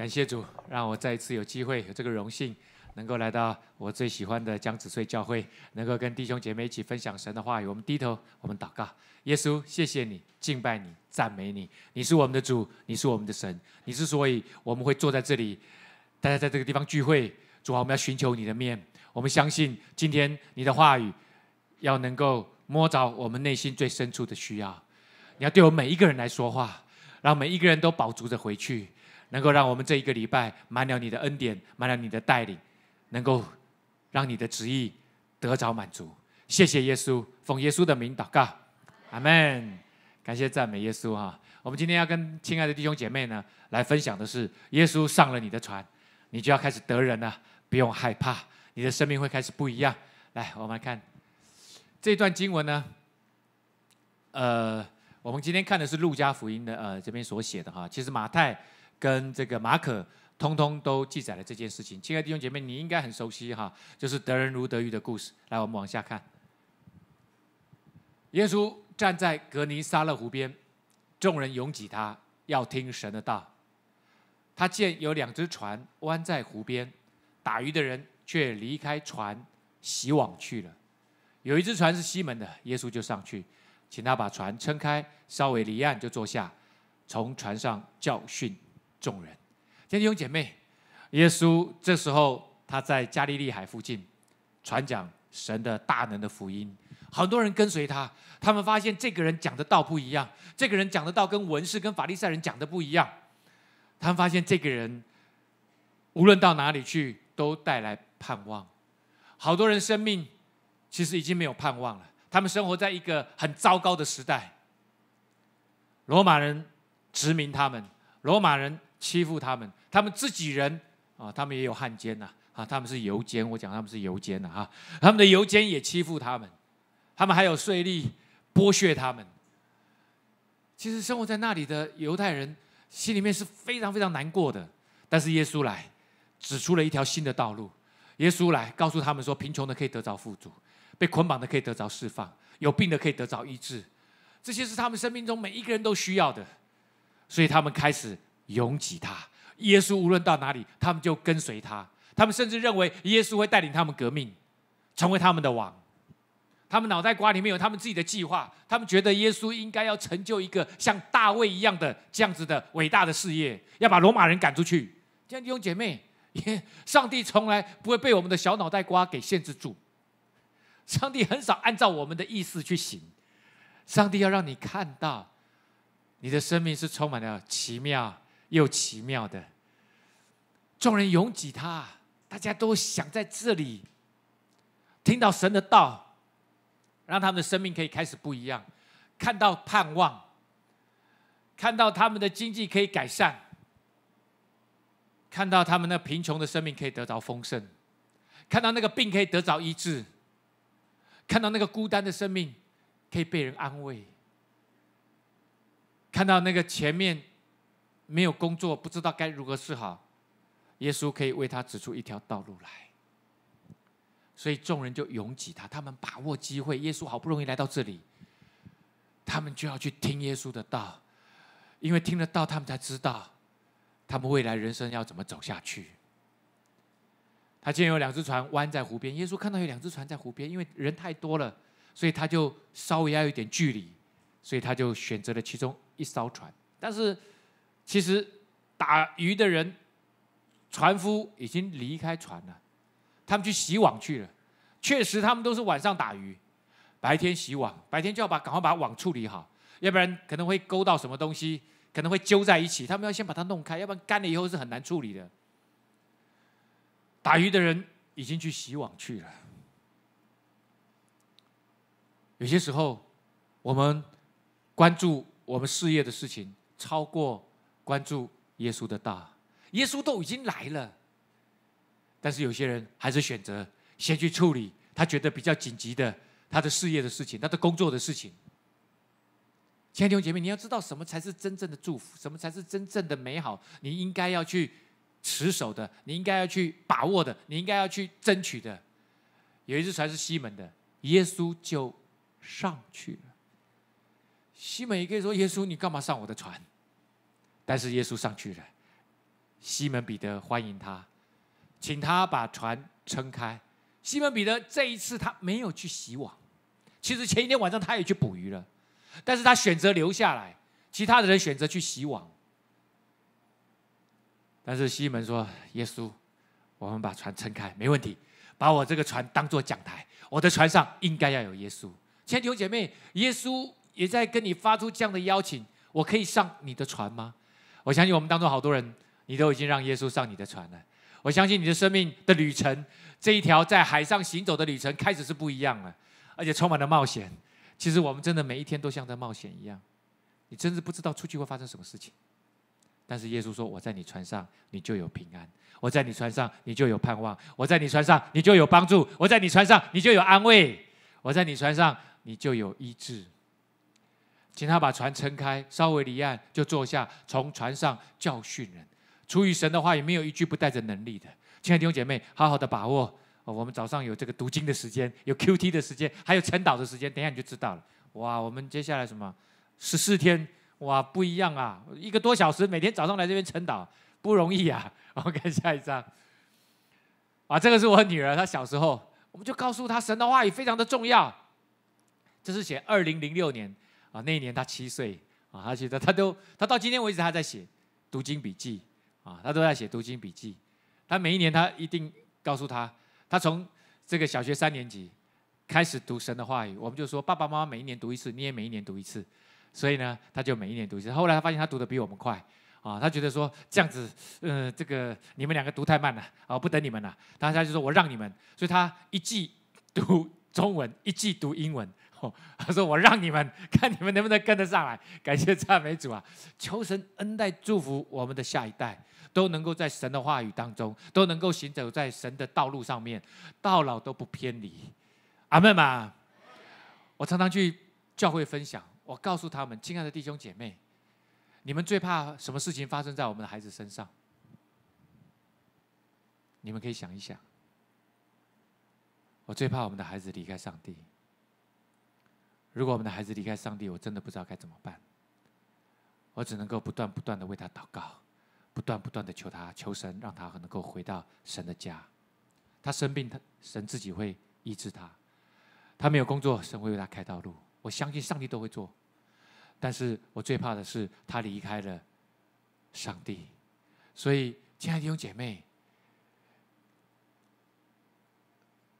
感谢主，让我再一次有机会有这个荣幸，能够来到我最喜欢的江子翠教会，能够跟弟兄姐妹一起分享神的话语。我们低头，我们祷告。耶稣，谢谢你，敬拜你，赞美你。你是我们的主，你是我们的神。你之所以我们会坐在这里，大家在这个地方聚会，主啊，我们要寻求你的面。我们相信今天你的话语要能够摸着我们内心最深处的需要。你要对我们每一个人来说话，让每一个人都饱足着回去。能够让我们这一个礼拜满了你的恩典，满了你的带领，能够让你的旨意得着满足。谢谢耶稣，奉耶稣的名祷告，阿门。感谢赞美耶稣哈。我们今天要跟亲爱的弟兄姐妹呢来分享的是，耶稣上了你的船，你就要开始得人了，不用害怕，你的生命会开始不一样。来，我们来看这段经文呢。呃，我们今天看的是路加福音的呃这边所写的哈，其实马太。跟这个马可，通通都记载了这件事情。亲爱的弟兄姐妹，你应该很熟悉哈，就是得人如得鱼的故事。来，我们往下看。耶稣站在格尼撒勒湖边，众人拥挤他，要听神的道。他见有两只船弯在湖边，打鱼的人却离开船洗网去了。有一只船是西门的，耶稣就上去，请他把船撑开，稍微离岸就坐下，从船上教训。众人，弟兄姐妹，耶稣这时候他在加利利海附近传讲神的大能的福音，很多人跟随他。他们发现这个人讲的道不一样，这个人讲的道跟文士、跟法利赛人讲的不一样。他们发现这个人无论到哪里去，都带来盼望。好多人生命其实已经没有盼望了，他们生活在一个很糟糕的时代。罗马人殖民他们，罗马人。欺负他们，他们自己人啊，他们也有汉奸呐啊，他们是犹奸，我讲他们是犹奸的哈，他们的犹奸也欺负他们，他们还有税吏剥削他们。其实生活在那里的犹太人心里面是非常非常难过的，但是耶稣来指出了一条新的道路，耶稣来告诉他们说，贫穷的可以得着富足，被捆绑的可以得着释放，有病的可以得着医治，这些是他们生命中每一个人都需要的，所以他们开始。拥挤他，耶稣无论到哪里，他们就跟随他。他们甚至认为耶稣会带领他们革命，成为他们的王。他们脑袋瓜里面有他们自己的计划，他们觉得耶稣应该要成就一个像大卫一样的这样子的伟大的事业，要把罗马人赶出去。这样，弟兄姐妹，上帝从来不会被我们的小脑袋瓜给限制住。上帝很少按照我们的意思去行。上帝要让你看到，你的生命是充满了奇妙。又奇妙的，众人拥挤他，大家都想在这里听到神的道，让他们的生命可以开始不一样，看到盼望，看到他们的经济可以改善，看到他们那贫穷的生命可以得着丰盛，看到那个病可以得着医治，看到那个孤单的生命可以被人安慰，看到那个前面。没有工作，不知道该如何是好。耶稣可以为他指出一条道路来，所以众人就拥挤他。他们把握机会，耶稣好不容易来到这里，他们就要去听耶稣的道，因为听得到，他们才知道他们未来人生要怎么走下去。他见有两只船弯在湖边，耶稣看到有两只船在湖边，因为人太多了，所以他就稍微要有点距离，所以他就选择了其中一艘船，但是。其实打鱼的人，船夫已经离开船了，他们去洗网去了。确实，他们都是晚上打鱼，白天洗网。白天就要把赶快把网处理好，要不然可能会勾到什么东西，可能会揪在一起。他们要先把它弄开，要不然干了以后是很难处理的。打鱼的人已经去洗网去了。有些时候，我们关注我们事业的事情超过。关注耶稣的道，耶稣都已经来了，但是有些人还是选择先去处理他觉得比较紧急的他的事业的事情，他的工作的事情。亲爱的弟兄姐妹，你要知道什么才是真正的祝福，什么才是真正的美好，你应该要去持守的，你应该要去把握的，你应该要去争取的。有一只船是西门的，耶稣就上去了。西门也可以说：“耶稣，你干嘛上我的船？”但是耶稣上去了，西门彼得欢迎他，请他把船撑开。西门彼得这一次他没有去洗网，其实前一天晚上他也去捕鱼了，但是他选择留下来，其他的人选择去洗网。但是西门说：“耶稣，我们把船撑开，没问题，把我这个船当做讲台，我的船上应该要有耶稣。”亲爱的姐妹，耶稣也在跟你发出这样的邀请：“我可以上你的船吗？”我相信我们当中好多人，你都已经让耶稣上你的船了。我相信你的生命的旅程，这一条在海上行走的旅程，开始是不一样了，而且充满了冒险。其实我们真的每一天都像在冒险一样，你真的不知道出去会发生什么事情。但是耶稣说：“我在你船上，你就有平安；我在你船上，你就有盼望；我在你船上，你就有帮助；我在你船上，你就有安慰；我在你船上，你就有医治。”请他把船撑开，稍微离岸就坐下，从船上教训人。出于神的话，也没有一句不带着能力的。亲爱的弟兄姐妹，好好的把握。我们早上有这个读经的时间，有 Q T 的时间，还有晨祷的时间。等一下你就知道了。哇，我们接下来什么？十四天，哇，不一样啊！一个多小时，每天早上来这边晨祷，不容易啊。我们看下一张。啊，这个是我女儿，她小时候，我们就告诉她，神的话语非常的重要。这是写二零零六年。啊，那一年他七岁，啊，他觉得他都，他到今天为止，他在写读经笔记，啊，他都在写读经笔记，他每一年他一定告诉他，他从这个小学三年级开始读神的话语，我们就说爸爸妈妈每一年读一次，你也每一年读一次，所以呢，他就每一年读一次。后来他发现他读的比我们快，啊，他觉得说这样子，呃，这个你们两个读太慢了，啊，不等你们了，他他就说我让你们，所以他一季读中文，一季读英文。他说：“我让你们看你们能不能跟得上来。感谢赞美主啊！求神恩待祝福我们的下一代，都能够在神的话语当中，都能够行走在神的道路上面，到老都不偏离。阿门嘛！我常常去教会分享，我告诉他们，亲爱的弟兄姐妹，你们最怕什么事情发生在我们的孩子身上？你们可以想一想。我最怕我们的孩子离开上帝。”如果我们的孩子离开上帝，我真的不知道该怎么办。我只能够不断不断的为他祷告，不断不断的求他求神，让他能够回到神的家。他生病，他神自己会医治他。他没有工作，神会为他开道路。我相信上帝都会做。但是我最怕的是他离开了上帝。所以，亲爱的弟兄姐妹，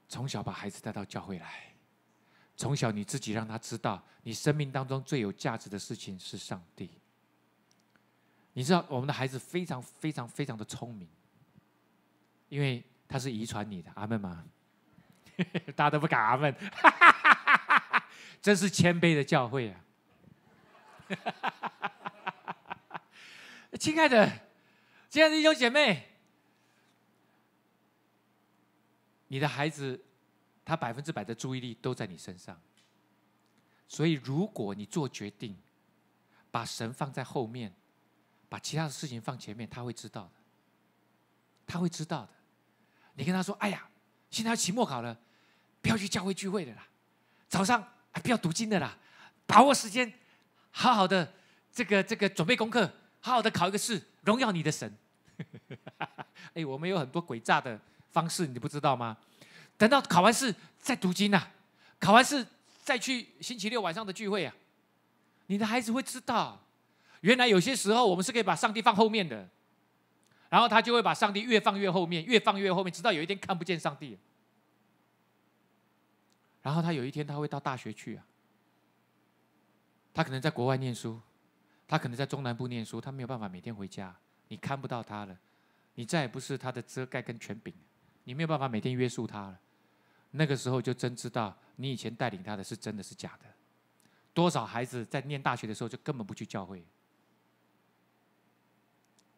从小把孩子带到教会来。从小你自己让他知道，你生命当中最有价值的事情是上帝。你知道我们的孩子非常非常非常的聪明，因为他是遗传你的阿门吗？大家都不敢阿门，真是谦卑的教会啊！亲爱的，亲爱的弟兄姐妹，你的孩子。他百分之百的注意力都在你身上，所以如果你做决定，把神放在后面，把其他的事情放前面，他会知道的，他会知道的。你跟他说：“哎呀，现在要期末考了，不要去教会聚会的啦，早上不要读经的啦，把握时间，好好的这个这个准备功课，好好的考一个试，荣耀你的神。” 哎，我们有很多诡诈的方式，你不知道吗？等到考完试再读经呐，考完试再去星期六晚上的聚会啊，你的孩子会知道，原来有些时候我们是可以把上帝放后面的，然后他就会把上帝越放越后面，越放越后面，直到有一天看不见上帝。然后他有一天他会到大学去啊，他可能在国外念书，他可能在中南部念书，他没有办法每天回家，你看不到他了，你再也不是他的遮盖跟权柄，你没有办法每天约束他了。那个时候就真知道你以前带领他的是真的是假的。多少孩子在念大学的时候就根本不去教会。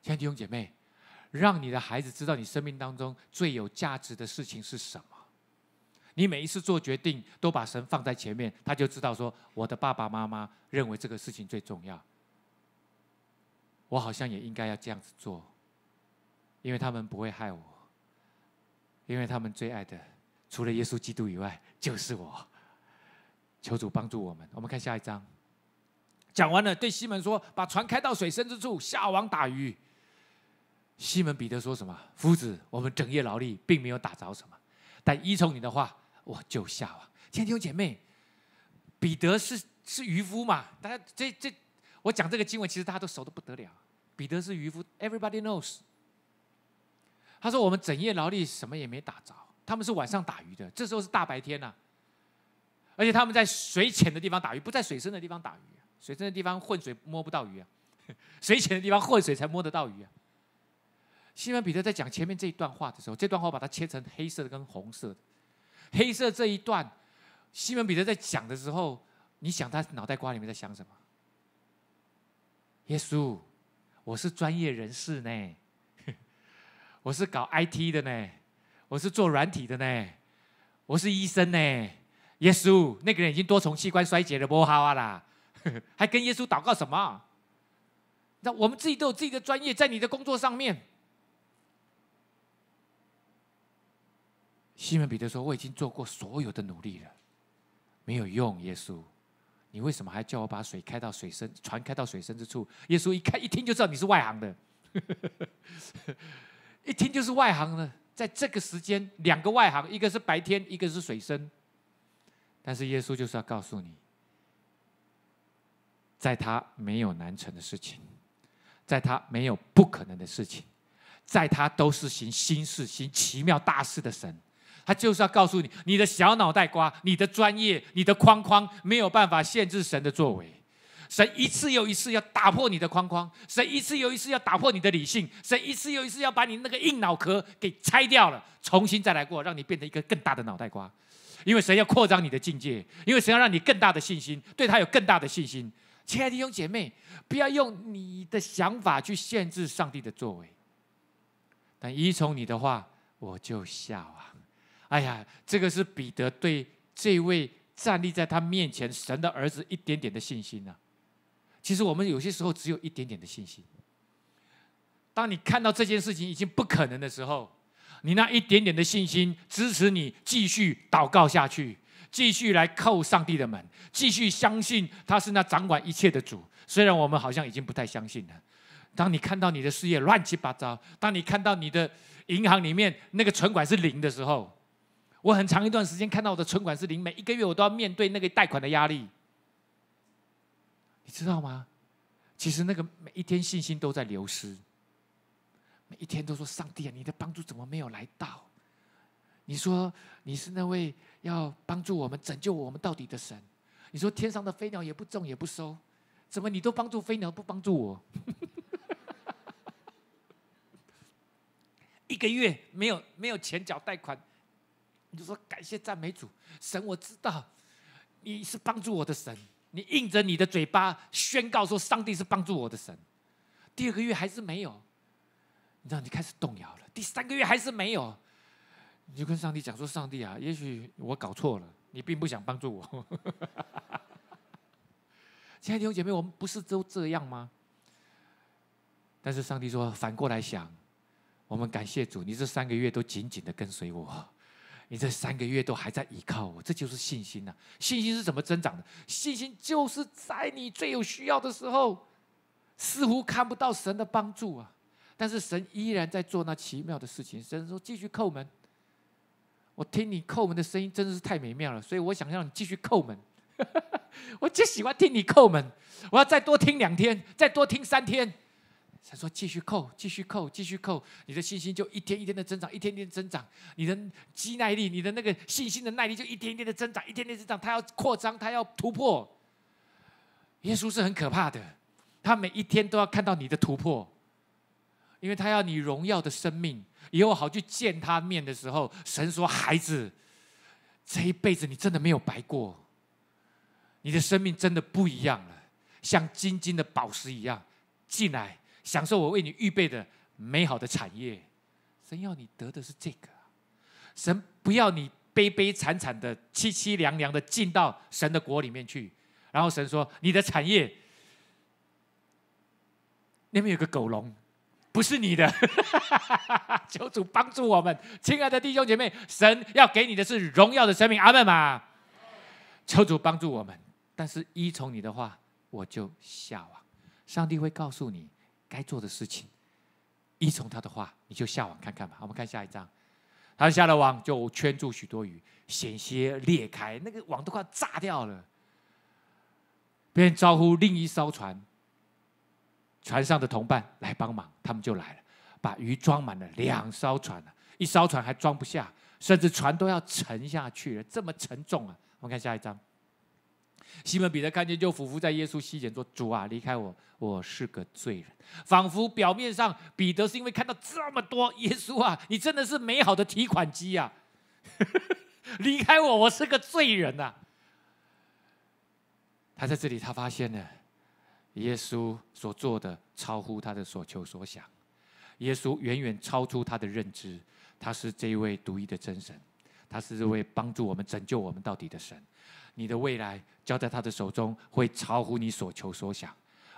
亲爱的弟兄姐妹，让你的孩子知道你生命当中最有价值的事情是什么。你每一次做决定都把神放在前面，他就知道说我的爸爸妈妈认为这个事情最重要。我好像也应该要这样子做，因为他们不会害我，因为他们最爱的。除了耶稣基督以外，就是我。求主帮助我们。我们看下一章，讲完了，对西门说：“把船开到水深之处，下网打鱼。”西门彼得说什么：“夫子，我们整夜劳力，并没有打着什么。但依从你的话，我就下网。”天兄姐妹，彼得是是渔夫嘛？大家这这，我讲这个经文，其实大家都熟的不得了。彼得是渔夫，everybody knows。他说：“我们整夜劳力，什么也没打着。”他们是晚上打鱼的，这时候是大白天呐，而且他们在水浅的地方打鱼，不在水深的地方打鱼。水深的地方混水摸不到鱼啊，水浅的地方混水才摸得到鱼啊。西门彼得在讲前面这一段话的时候，这段话我把它切成黑色的跟红色的。黑色这一段，西门彼得在讲的时候，你想他脑袋瓜里面在想什么？耶稣，我是专业人士呢，我是搞 IT 的呢。我是做软体的呢，我是医生呢。耶稣，那个人已经多重器官衰竭了，不好啊啦，还跟耶稣祷告什么？那我们自己都有自己的专业，在你的工作上面。西门彼得说：“我已经做过所有的努力了，没有用。耶稣，你为什么还叫我把水开到水深，船开到水深之处？”耶稣一看一听就知道你是外行的，一听就是外行的。在这个时间，两个外行，一个是白天，一个是水深。但是耶稣就是要告诉你，在他没有难成的事情，在他没有不可能的事情，在他都是行新事、行奇妙大事的神。他就是要告诉你，你的小脑袋瓜、你的专业、你的框框，没有办法限制神的作为。神一次又一次要打破你的框框，神一次又一次要打破你的理性，神一次又一次要把你那个硬脑壳给拆掉了，重新再来过，让你变成一个更大的脑袋瓜。因为神要扩张你的境界，因为神要让你更大的信心，对他有更大的信心。亲爱的弟兄姐妹，不要用你的想法去限制上帝的作为。但依从你的话，我就笑啊！哎呀，这个是彼得对这位站立在他面前神的儿子一点点的信心呢。其实我们有些时候只有一点点的信心。当你看到这件事情已经不可能的时候，你那一点点的信心支持你继续祷告下去，继续来叩上帝的门，继续相信他是那掌管一切的主。虽然我们好像已经不太相信了。当你看到你的事业乱七八糟，当你看到你的银行里面那个存款是零的时候，我很长一段时间看到我的存款是零，每一个月我都要面对那个贷款的压力。你知道吗？其实那个每一天信心都在流失，每一天都说：“上帝啊，你的帮助怎么没有来到？”你说你是那位要帮助我们、拯救我们到底的神？你说天上的飞鸟也不种也不收，怎么你都帮助飞鸟，不帮助我？一个月没有没有钱缴贷款，你就说感谢赞美主神，我知道你是帮助我的神。你硬着你的嘴巴宣告说：“上帝是帮助我的神。”第二个月还是没有，你知道你开始动摇了。第三个月还是没有，你就跟上帝讲说：“上帝啊，也许我搞错了，你并不想帮助我。”亲爱的弟兄姐妹，我们不是都这样吗？但是上帝说：“反过来想，我们感谢主，你这三个月都紧紧的跟随我。”你这三个月都还在依靠我，这就是信心呐！信心是怎么增长的？信心就是在你最有需要的时候，似乎看不到神的帮助啊，但是神依然在做那奇妙的事情。神说：“继续叩门，我听你叩门的声音真的是太美妙了。”所以我想让你继续叩门，我就喜欢听你叩门。我要再多听两天，再多听三天。神说：“继续扣，继续扣，继续扣，你的信心就一天一天的增长，一天天增长。你的肌耐力，你的那个信心的耐力，就一天一天的增长，一天天增长。他要扩张，他要突破。耶稣是很可怕的，他每一天都要看到你的突破，因为他要你荣耀的生命，以后好去见他面的时候。神说：孩子，这一辈子你真的没有白过，你的生命真的不一样了，像晶晶的宝石一样进来。”享受我为你预备的美好的产业，神要你得的是这个。神不要你悲悲惨惨的凄凄凉凉的进到神的国里面去，然后神说你的产业那边有个狗笼，不是你的。求主帮助我们，亲爱的弟兄姐妹，神要给你的是荣耀的生命，阿门嘛。求主帮助我们，但是依从你的话，我就下网。上帝会告诉你。该做的事情，依从他的话，你就下网看看吧。我们看下一章，他下了网，就圈住许多鱼，险些裂开，那个网都快炸掉了。便招呼另一艘船，船上的同伴来帮忙，他们就来了，把鱼装满了两艘船了，一艘船还装不下，甚至船都要沉下去了，这么沉重啊！我们看下一章。西门彼得看见，就俯伏在耶稣膝前说：“主啊，离开我，我是个罪人。”仿佛表面上彼得是因为看到这么多耶稣啊，你真的是美好的提款机呀！离开我，我是个罪人呐。他在这里，他发现了耶稣所做的超乎他的所求所想，耶稣远远超出他的认知。他是这一位独一的真神，他是这位帮助我们、拯救我们到底的神。你的未来。交在他的手中，会超乎你所求所想，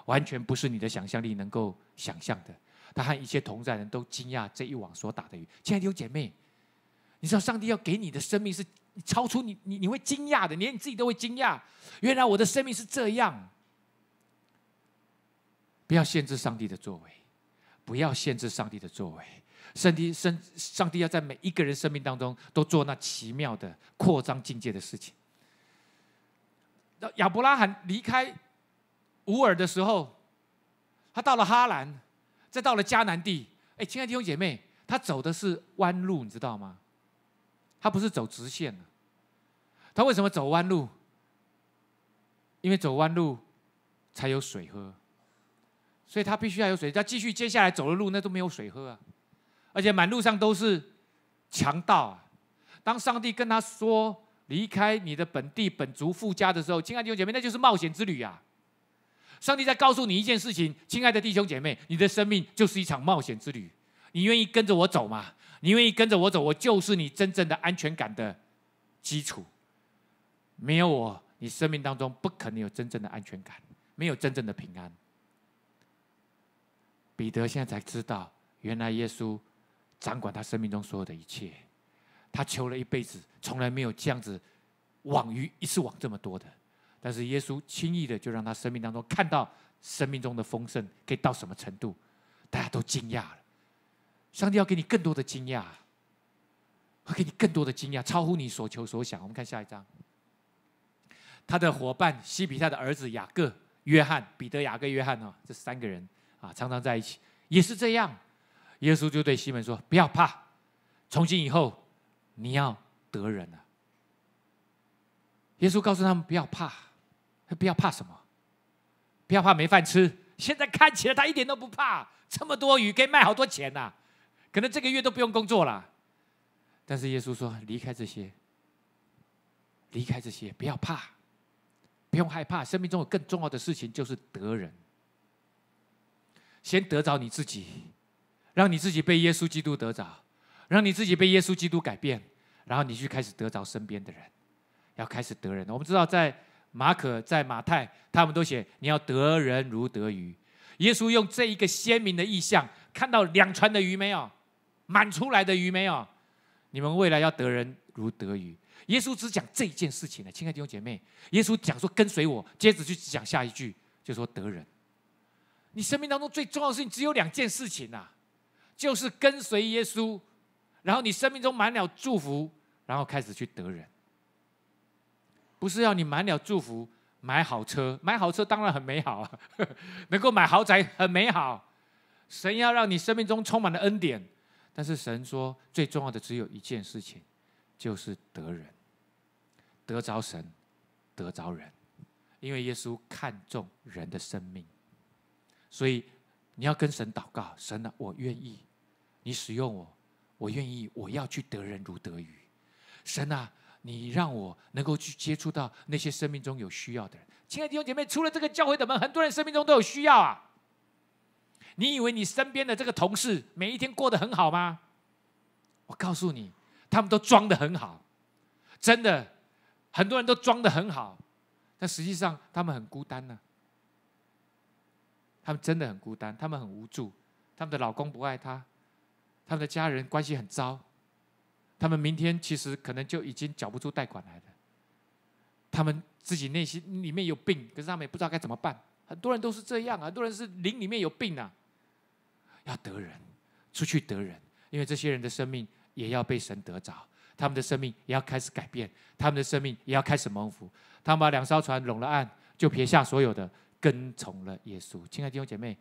完全不是你的想象力能够想象的。他和一些同在人都惊讶这一网所打的鱼。亲爱的有姐妹，你知道上帝要给你的生命是超出你，你你会惊讶的，连你自己都会惊讶。原来我的生命是这样。不要限制上帝的作为，不要限制上帝的作为。上帝，上上帝要在每一个人生命当中都做那奇妙的扩张境界的事情。亚伯拉罕离开乌尔的时候，他到了哈兰，再到了迦南地。哎，亲爱的弟兄姐妹，他走的是弯路，你知道吗？他不是走直线。他为什么走弯路？因为走弯路才有水喝，所以他必须要有水。他继续接下来走的路，那都没有水喝啊，而且满路上都是强盗。啊。当上帝跟他说。离开你的本地本族富家的时候，亲爱的弟兄姐妹，那就是冒险之旅呀！上帝在告诉你一件事情，亲爱的弟兄姐妹，你的生命就是一场冒险之旅。你愿意跟着我走吗？你愿意跟着我走，我就是你真正的安全感的基础。没有我，你生命当中不可能有真正的安全感，没有真正的平安。彼得现在才知道，原来耶稣掌管他生命中所有的一切。他求了一辈子，从来没有这样子网鱼一次网这么多的。但是耶稣轻易的就让他生命当中看到生命中的丰盛可以到什么程度，大家都惊讶了。上帝要给你更多的惊讶，会给你更多的惊讶，超乎你所求所想。我们看下一章，他的伙伴西比太的儿子雅各、约翰、彼得、雅各、约翰啊，这三个人啊，常常在一起，也是这样。耶稣就对西门说：“不要怕，从今以后。”你要得人了。耶稣告诉他们不要怕，不要怕什么？不要怕没饭吃。现在看起来他一点都不怕，这么多鱼可以卖好多钱呐，可能这个月都不用工作了。但是耶稣说，离开这些，离开这些，不要怕，不用害怕。生命中有更重要的事情，就是得人。先得着你自己，让你自己被耶稣基督得着。让你自己被耶稣基督改变，然后你去开始得着身边的人，要开始得人。我们知道，在马可、在马太，他们都写你要得人如得鱼。耶稣用这一个鲜明的意象，看到两船的鱼没有？满出来的鱼没有？你们未来要得人如得鱼。耶稣只讲这一件事情了，亲爱的弟兄姐妹，耶稣讲说跟随我，接着去讲下一句，就说得人。你生命当中最重要的事情只有两件事情呐，就是跟随耶稣。然后你生命中满了祝福，然后开始去得人，不是要你满了祝福，买好车，买好车当然很美好啊，能够买豪宅很美好。神要让你生命中充满了恩典，但是神说最重要的只有一件事情，就是得人，得着神，得着人，因为耶稣看重人的生命，所以你要跟神祷告，神啊，我愿意，你使用我。我愿意，我要去得人如得鱼。神啊，你让我能够去接触到那些生命中有需要的人。亲爱的弟兄姐妹，除了这个教会的门，很多人生命中都有需要啊。你以为你身边的这个同事每一天过得很好吗？我告诉你，他们都装得很好，真的，很多人都装得很好，但实际上他们很孤单呢。他们真的很孤单，他们很无助，他们的老公不爱他。他们的家人关系很糟，他们明天其实可能就已经缴不出贷款来了。他们自己内心里面有病，可是他们也不知道该怎么办。很多人都是这样，很多人是灵里面有病呐。要得人，出去得人，因为这些人的生命也要被神得着，他们的生命也要开始改变，他们的生命也要开始蒙福。他们把两艘船拢了岸，就撇下所有的，跟从了耶稣。亲爱的弟兄姐妹，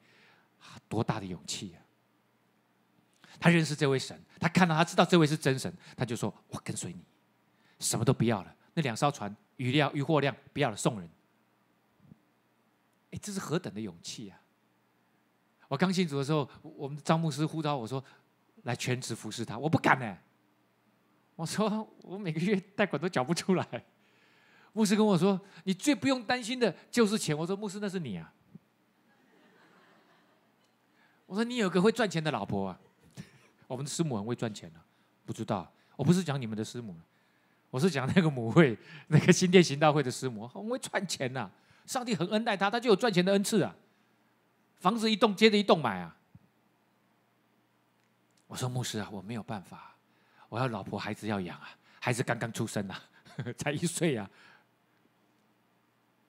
多大的勇气啊！他认识这位神，他看到他知道这位是真神，他就说：“我跟随你，什么都不要了。那两艘船、余量、余货量不要了，送人。”哎，这是何等的勇气啊！我刚信主的时候，我们张牧师呼召我说：“来全职服侍他。”我不敢呢。我说：“我每个月贷款都缴不出来。”牧师跟我说：“你最不用担心的就是钱。”我说：“牧师，那是你啊。”我说：“你有个会赚钱的老婆啊。”我们的师母很会赚钱啊，不知道，我不是讲你们的师母，我是讲那个母会，那个新店行道会的师母很会赚钱呐，上帝很恩待他，他就有赚钱的恩赐啊，房子一栋接着一栋买啊。我说牧师啊，我没有办法，我要老婆孩子要养啊，孩子刚刚出生啊，才一岁啊。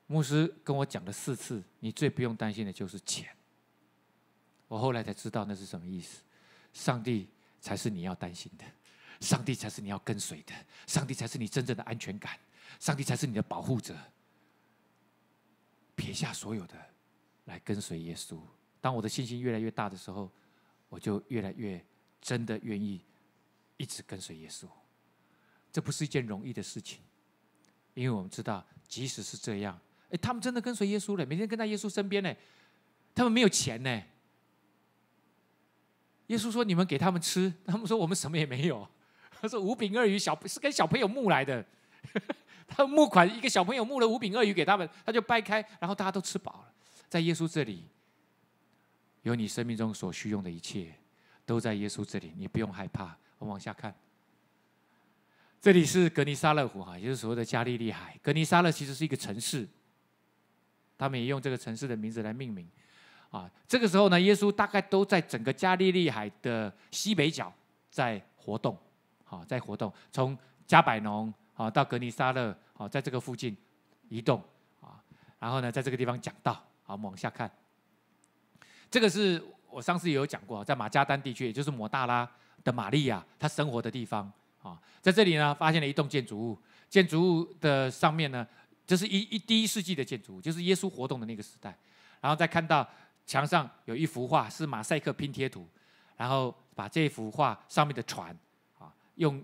牧师跟我讲了四次，你最不用担心的就是钱。我后来才知道那是什么意思。上帝才是你要担心的，上帝才是你要跟随的，上帝才是你真正的安全感，上帝才是你的保护者。撇下所有的，来跟随耶稣。当我的信心越来越大的时候，我就越来越真的愿意一直跟随耶稣。这不是一件容易的事情，因为我们知道，即使是这样，哎，他们真的跟随耶稣了，每天跟在耶稣身边呢，他们没有钱呢。耶稣说：“你们给他们吃。”他们说：“我们什么也没有。”他说：“五饼二鱼，小是跟小朋友募来的，他募款一个小朋友募了五饼二鱼给他们，他就掰开，然后大家都吃饱了。在耶稣这里，有你生命中所需用的一切，都在耶稣这里，你不用害怕。”我们往下看，这里是格尼沙勒湖，哈，也是所谓的加利利海。格尼沙勒其实是一个城市，他们也用这个城市的名字来命名。啊，这个时候呢，耶稣大概都在整个加利利海的西北角在活动，啊，在活动，从加百农啊到格尼沙勒啊，在这个附近移动啊，然后呢，在这个地方讲道。好，我们往下看，这个是我上次也有讲过，在马加丹地区，也就是摩大拉的玛利亚她生活的地方啊，在这里呢，发现了一栋建筑物，建筑物的上面呢，这是一一第一世纪的建筑物，就是耶稣活动的那个时代，然后再看到。墙上有一幅画是马赛克拼贴图，然后把这幅画上面的船啊用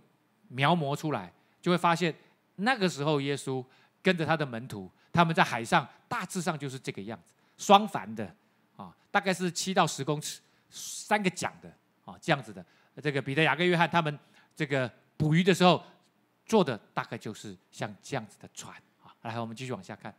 描摹出来，就会发现那个时候耶稣跟着他的门徒，他们在海上大致上就是这个样子，双帆的啊，大概是七到十公尺，三个桨的啊这样子的。这个彼得、雅各、约翰他们这个捕鱼的时候做的大概就是像这样子的船啊。来，我们继续往下看。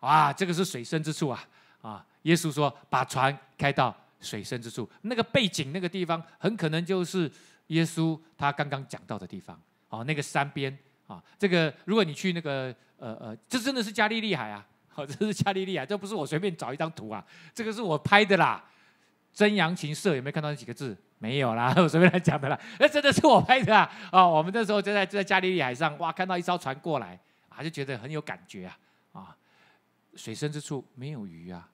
哇，这个是水深之处啊。啊！耶稣说：“把船开到水深之处。”那个背景，那个地方，很可能就是耶稣他刚刚讲到的地方。哦，那个山边啊，这个如果你去那个呃呃，这真的是加利利海啊！这是加利利海，这不是我随便找一张图啊，这个是我拍的啦。真羊琴社有没有看到那几个字？没有啦，我随便来讲的啦。那真的是我拍的啊！哦，我们那时候在在在加利利海上，哇，看到一艘船过来，啊，就觉得很有感觉啊！啊，水深之处没有鱼啊。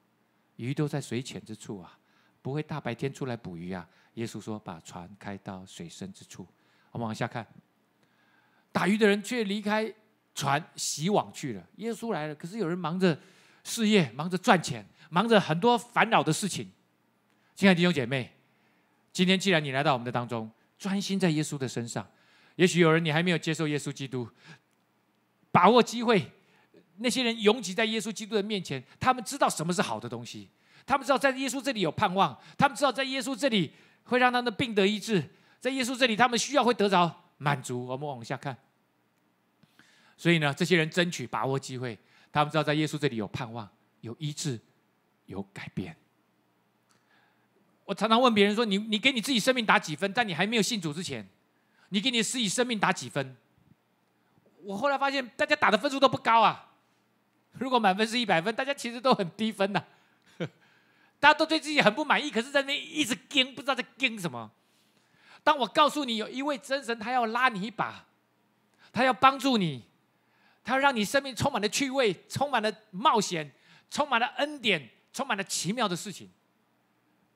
鱼都在水浅之处啊，不会大白天出来捕鱼啊。耶稣说：“把船开到水深之处。”我们往下看，打鱼的人却离开船洗网去了。耶稣来了，可是有人忙着事业，忙着赚钱，忙着很多烦恼的事情。亲爱的弟兄姐妹，今天既然你来到我们的当中，专心在耶稣的身上，也许有人你还没有接受耶稣基督，把握机会。那些人拥挤在耶稣基督的面前，他们知道什么是好的东西，他们知道在耶稣这里有盼望，他们知道在耶稣这里会让他们的病得医治，在耶稣这里他们需要会得着满足。我们往下看，所以呢，这些人争取把握机会，他们知道在耶稣这里有盼望、有医治、有改变。我常常问别人说：“你你给你自己生命打几分？”在你还没有信主之前，你给你自己生命打几分？我后来发现，大家打的分数都不高啊。如果满分是一百分，大家其实都很低分呐，大家都对自己很不满意，可是在那一直跟，不知道在跟什么。当我告诉你有一位真神，他要拉你一把，他要帮助你，他让你生命充满了趣味，充满了冒险，充满了恩典，充满了奇妙的事情，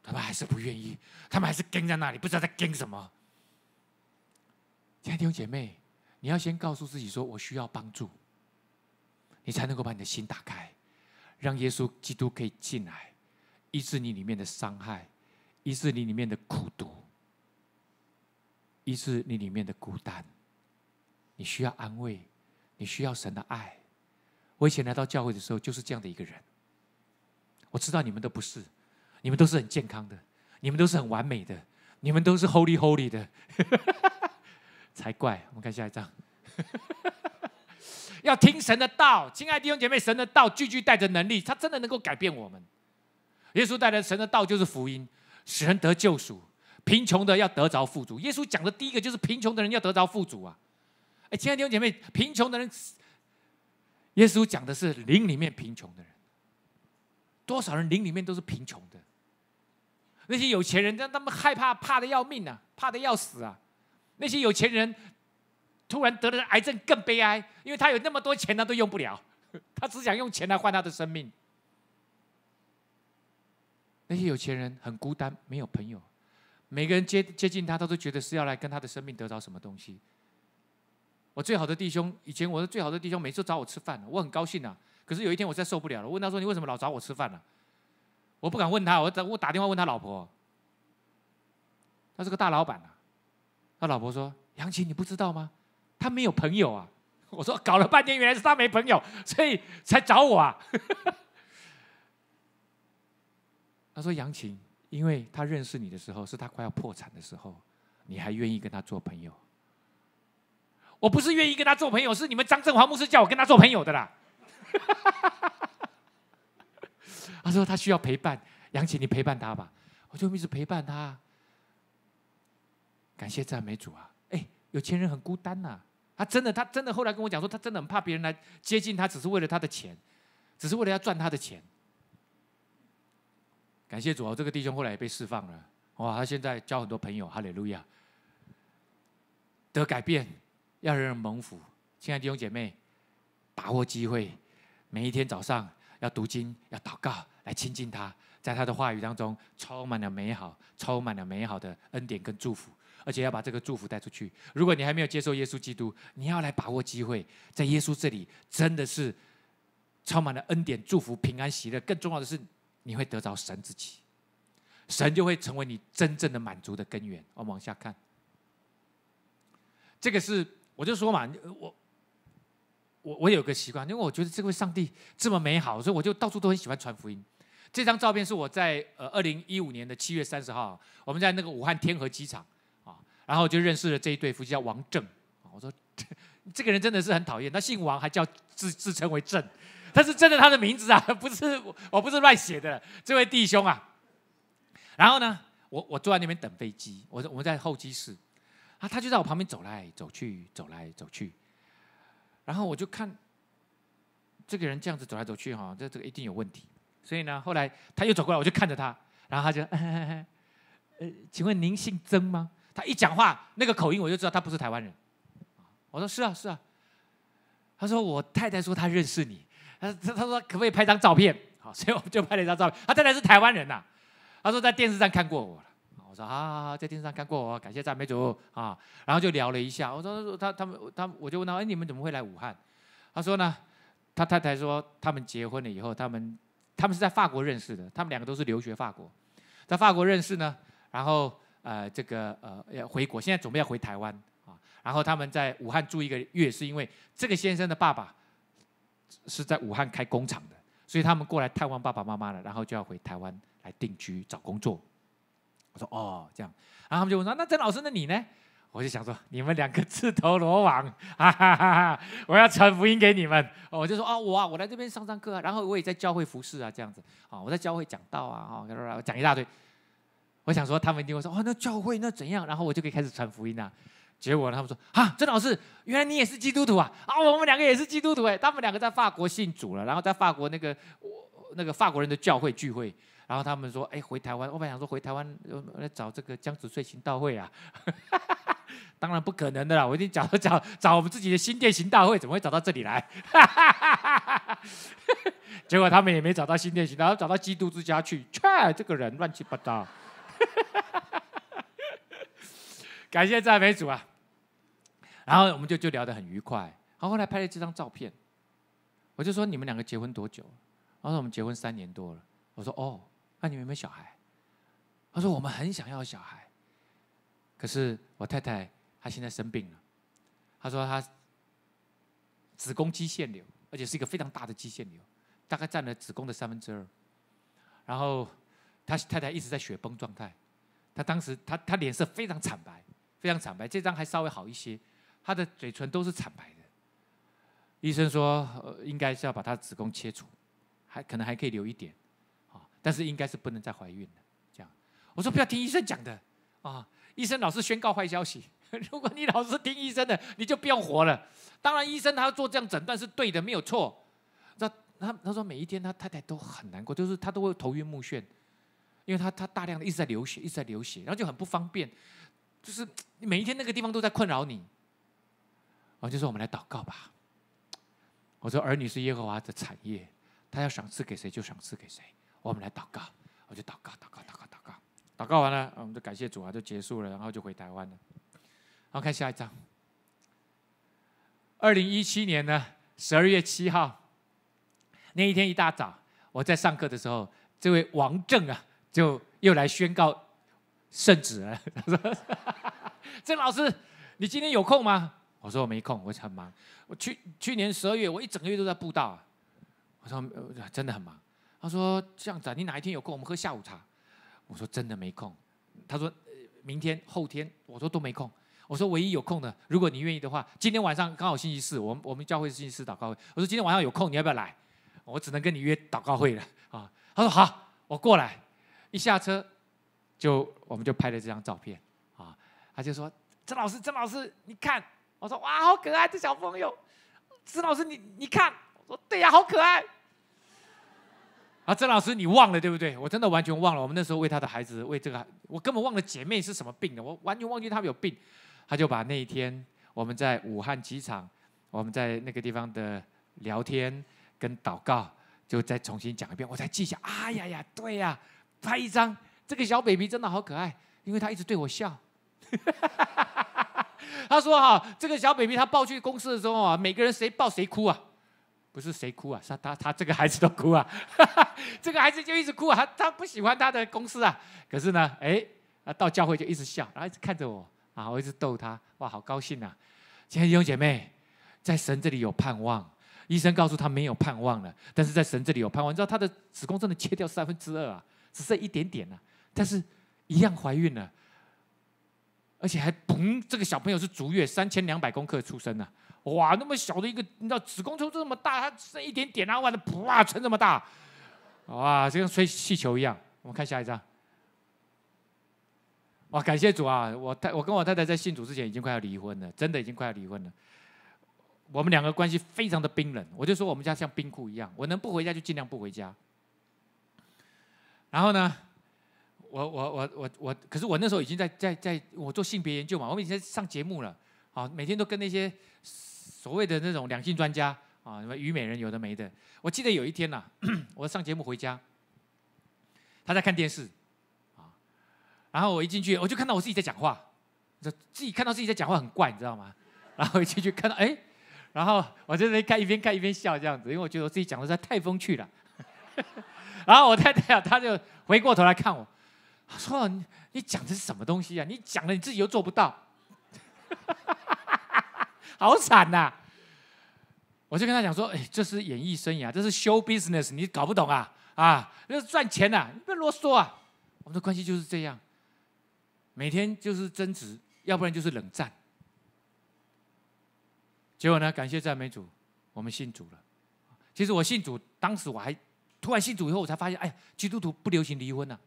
他们还是不愿意，他们还是跟在那里，不知道在跟什么。弟兄姐妹，你要先告诉自己说，我需要帮助。你才能够把你的心打开，让耶稣基督可以进来，医治你里面的伤害，医治你里面的苦毒，医治你里面的孤单。你需要安慰，你需要神的爱。我以前来到教会的时候，就是这样的一个人。我知道你们都不是，你们都是很健康的，你们都是很完美的，你们都是 Holy Holy 的，才怪。我们看下一张。要听神的道，亲爱的弟兄姐妹，神的道句句带着能力，他真的能够改变我们。耶稣带来神的道就是福音，使人得救赎，贫穷的要得着富足。耶稣讲的第一个就是贫穷的人要得着富足啊！哎，亲爱的弟兄姐妹，贫穷的人，耶稣讲的是灵里面贫穷的人，多少人灵里面都是贫穷的，那些有钱人，让他们害怕，怕的要命啊，怕的要死啊，那些有钱人。突然得了癌症更悲哀，因为他有那么多钱，他都用不了，他只想用钱来换他的生命。那些有钱人很孤单，没有朋友，每个人接接近他，他都觉得是要来跟他的生命得到什么东西。我最好的弟兄，以前我的最好的弟兄，每次找我吃饭，我很高兴啊。可是有一天，我再在受不了了，问他说：“你为什么老找我吃饭啊？”我不敢问他，我打我打电话问他老婆。他是个大老板啊，他老婆说：“杨琴，你不知道吗？”他没有朋友啊！我说搞了半天，原来是他没朋友，所以才找我啊！他说：“杨琴，因为他认识你的时候，是他快要破产的时候，你还愿意跟他做朋友？我不是愿意跟他做朋友，是你们张振华牧师叫我跟他做朋友的啦！”他说：“他需要陪伴，杨琴，你陪伴他吧。”我就一直陪伴他。感谢赞美主啊！哎，有钱人很孤单呐。他真的，他真的，后来跟我讲说，他真的很怕别人来接近他，只是为了他的钱，只是为了要赚他的钱。感谢主，这个弟兄后来也被释放了。哇，他现在交很多朋友，哈利路亚。得改变，要让人蒙福。亲爱的弟兄姐妹，把握机会，每一天早上要读经、要祷告，来亲近他，在他的话语当中充满了美好，充满了美好的恩典跟祝福。而且要把这个祝福带出去。如果你还没有接受耶稣基督，你要来把握机会，在耶稣这里真的是充满了恩典、祝福、平安、喜乐。更重要的是，你会得着神自己，神就会成为你真正的满足的根源。我们往下看，这个是我就说嘛，我我我有个习惯，因为我觉得这位上帝这么美好，所以我就到处都很喜欢传福音。这张照片是我在呃二零一五年的七月三十号，我们在那个武汉天河机场。然后就认识了这一对夫妻，叫王正我说，这个人真的是很讨厌，他姓王还叫自自称为正，他是真的他的名字啊，不是我我不是乱写的。这位弟兄啊，然后呢，我我坐在那边等飞机，我我们在候机室啊，他就在我旁边走来走去，走来走去。然后我就看这个人这样子走来走去，哈，这这个一定有问题。所以呢，后来他又走过来，我就看着他，然后他就 呃，请问您姓曾吗？他一讲话，那个口音我就知道他不是台湾人。我说是啊是啊。他说我太太说他认识你，他他他说可不可以拍张照片？好，所以我们就拍了一张照片。他太太是台湾人呐。他说在电视上看过我。了。我说啊，在电视上看过我，感谢赞美主啊。然后就聊了一下。我说他说他他们他我就问他哎你们怎么会来武汉？他说呢，他太太说他们结婚了以后，他们他们是在法国认识的，他们两个都是留学法国，在法国认识呢，然后。呃，这个呃要回国，现在准备要回台湾啊。然后他们在武汉住一个月，是因为这个先生的爸爸是在武汉开工厂的，所以他们过来探望爸爸妈妈了，然后就要回台湾来定居找工作。我说哦这样，然后他们就问说：“那曾老师，那你呢？”我就想说：“你们两个自投罗网，我要传福音给你们。”我就说：“啊，我啊，我来这边上上课，然后我也在教会服侍啊，这样子啊，我在教会讲道啊，啊，讲一大堆。”我想说，他们一定会说：“哦，那教会那怎样？”然后我就可以开始传福音啊。结果他们说：“啊，曾老师，原来你也是基督徒啊！啊，我们两个也是基督徒哎！他们两个在法国信主了，然后在法国那个我那个法国人的教会聚会，然后他们说：‘哎，回台湾！’我本想说回台湾来找这个江子翠行道会啊，当然不可能的啦！我已经找找找我们自己的新店行道会，怎么会找到这里来？结果他们也没找到新店行，道，找到基督之家去，切，这个人乱七八糟。” 感谢赞美主啊！然后我们就就聊得很愉快。好，后来拍了这张照片，我就说你们两个结婚多久？他说我们结婚三年多了。我说哦，那你们有没有小孩？他说我们很想要小孩，可是我太太她现在生病了。他说他子宫肌腺瘤，而且是一个非常大的肌腺瘤，大概占了子宫的三分之二。然后。他太太一直在雪崩状态，他当时他他脸色非常惨白，非常惨白，这张还稍微好一些，他的嘴唇都是惨白的。医生说，应该是要把他子宫切除，还可能还可以留一点，啊，但是应该是不能再怀孕了。这样，我说不要听医生讲的啊，医生老是宣告坏消息，如果你老是听医生的，你就不用活了。当然，医生他做这样诊断是对的，没有错。那他他说每一天他太太都很难过，就是他都会头晕目眩。因为他他大量的一直在流血，一直在流血，然后就很不方便，就是 每一天那个地方都在困扰你。我就说我们来祷告吧。我说儿女是耶和华的产业，他要赏赐给谁就赏赐给谁。我们来祷告，我就祷告祷告祷告祷告，祷告完了，我们就感谢主啊，就结束了，然后就回台湾了。然后看下一张，二零一七年呢十二月七号那一天一大早，我在上课的时候，这位王正啊。就又来宣告圣旨了。他说：“郑老师，你今天有空吗？”我说：“我没空，我很忙。我去去年十二月，我一整个月都在布道。”啊。”我说：“真的很忙。”他说：“这样子，你哪一天有空，我们喝下午茶？”我说：“真的没空。”他说：“明天、后天？”我说：“都没空。”我说：“唯一有空的，如果你愿意的话，今天晚上刚好星期四，我我们教会星期四祷告会。”我说：“今天晚上有空，你要不要来？”我只能跟你约祷告会了啊！他说：“好，我过来。”一下车，就我们就拍了这张照片啊！他就说：“曾老师，曾老师，你看。”我说：“哇，好可爱这小朋友。”“曾老师，你你看。”我说：“对呀，好可爱。”啊，曾老师，你忘了对不对？我真的完全忘了。我们那时候为他的孩子，为这个，我根本忘了姐妹是什么病的，我完全忘记他有病。他就把那一天我们在武汉机场，我们在那个地方的聊天跟祷告，就再重新讲一遍，我才记下。哎呀呀，对呀。拍一张，这个小 baby 真的好可爱，因为他一直对我笑。他说：“哈，这个小 baby 他抱去公司的时候啊，每个人谁抱谁哭啊？不是谁哭啊，是他他这个孩子都哭啊。这个孩子就一直哭啊，他不喜欢他的公司啊。可是呢，哎，到教会就一直笑，然后一直看着我啊，我一直逗他，哇，好高兴啊！亲爱的弟兄姐妹，在神这里有盼望。医生告诉他没有盼望了，但是在神这里有盼望。你知道他的子宫真的切掉三分之二啊？”只剩一点点了，但是一样怀孕了，而且还嘣，这个小朋友是足月三千两百公克出生的。哇！那么小的一个，你知道子宫就这么大，它剩一点点啊，完了，噗啊，成这么大，哇，就像吹气球一样。我们看下一张，哇！感谢主啊！我太我跟我太太在信主之前已经快要离婚了，真的已经快要离婚了。我们两个关系非常的冰冷，我就说我们家像冰库一样，我能不回家就尽量不回家。然后呢，我我我我我，可是我那时候已经在在在我做性别研究嘛，我们已经在上节目了，啊，每天都跟那些所谓的那种两性专家啊，什么虞美人有的没的。我记得有一天呐，我上节目回家，他在看电视，啊，然后我一进去，我就看到我自己在讲话，就自己看到自己在讲话很怪，你知道吗？然后一进去看到哎，然后我就在看一边看一边笑这样子，因为我觉得我自己讲的实在太风趣了。然后我太太啊，她就回过头来看我，她说：“你你讲的是什么东西啊？你讲了你自己又做不到，好惨呐！”我就跟她讲说：“哎，这是演艺生涯，这是 show business，你搞不懂啊啊，这是赚钱呐，你不要啰嗦啊！”我们的关系就是这样，每天就是争执，要不然就是冷战。结果呢，感谢赞美主，我们信主了。其实我信主，当时我还。突然信主以后，我才发现，哎呀，基督徒不流行离婚啊。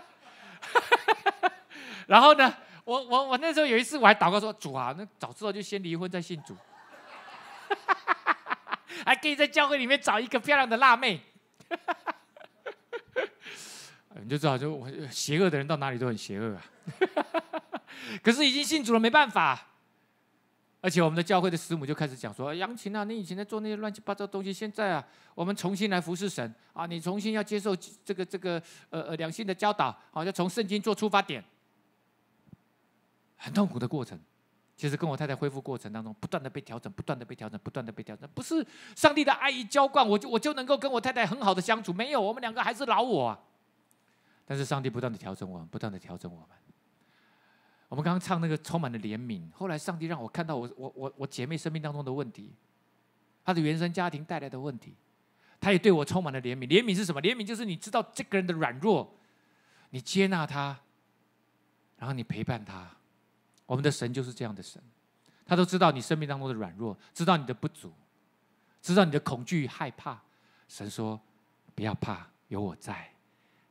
然后呢，我我我那时候有一次我还祷告说：“主啊，那早知道就先离婚再信主。”还可以在教会里面找一个漂亮的辣妹。你就知道，就我邪恶的人到哪里都很邪恶啊。可是已经信主了，没办法。而且我们的教会的师母就开始讲说：“杨琴啊，你以前在做那些乱七八糟的东西，现在啊，我们重新来服侍神啊，你重新要接受这个这个呃呃良性的教导，好，要从圣经做出发点。”很痛苦的过程，其实跟我太太恢复过程当中，不断的被调整，不断的被调整，不断的被调整，不是上帝的爱意浇灌，我就我就能够跟我太太很好的相处，没有，我们两个还是老我啊。但是上帝不断的调整我，们，不断的调整我们。我们刚刚唱那个充满了怜悯。后来上帝让我看到我我我我姐妹生命当中的问题，她的原生家庭带来的问题，她也对我充满了怜悯。怜悯是什么？怜悯就是你知道这个人的软弱，你接纳他，然后你陪伴他。我们的神就是这样的神，他都知道你生命当中的软弱，知道你的不足，知道你的恐惧与害怕。神说：“不要怕，有我在。”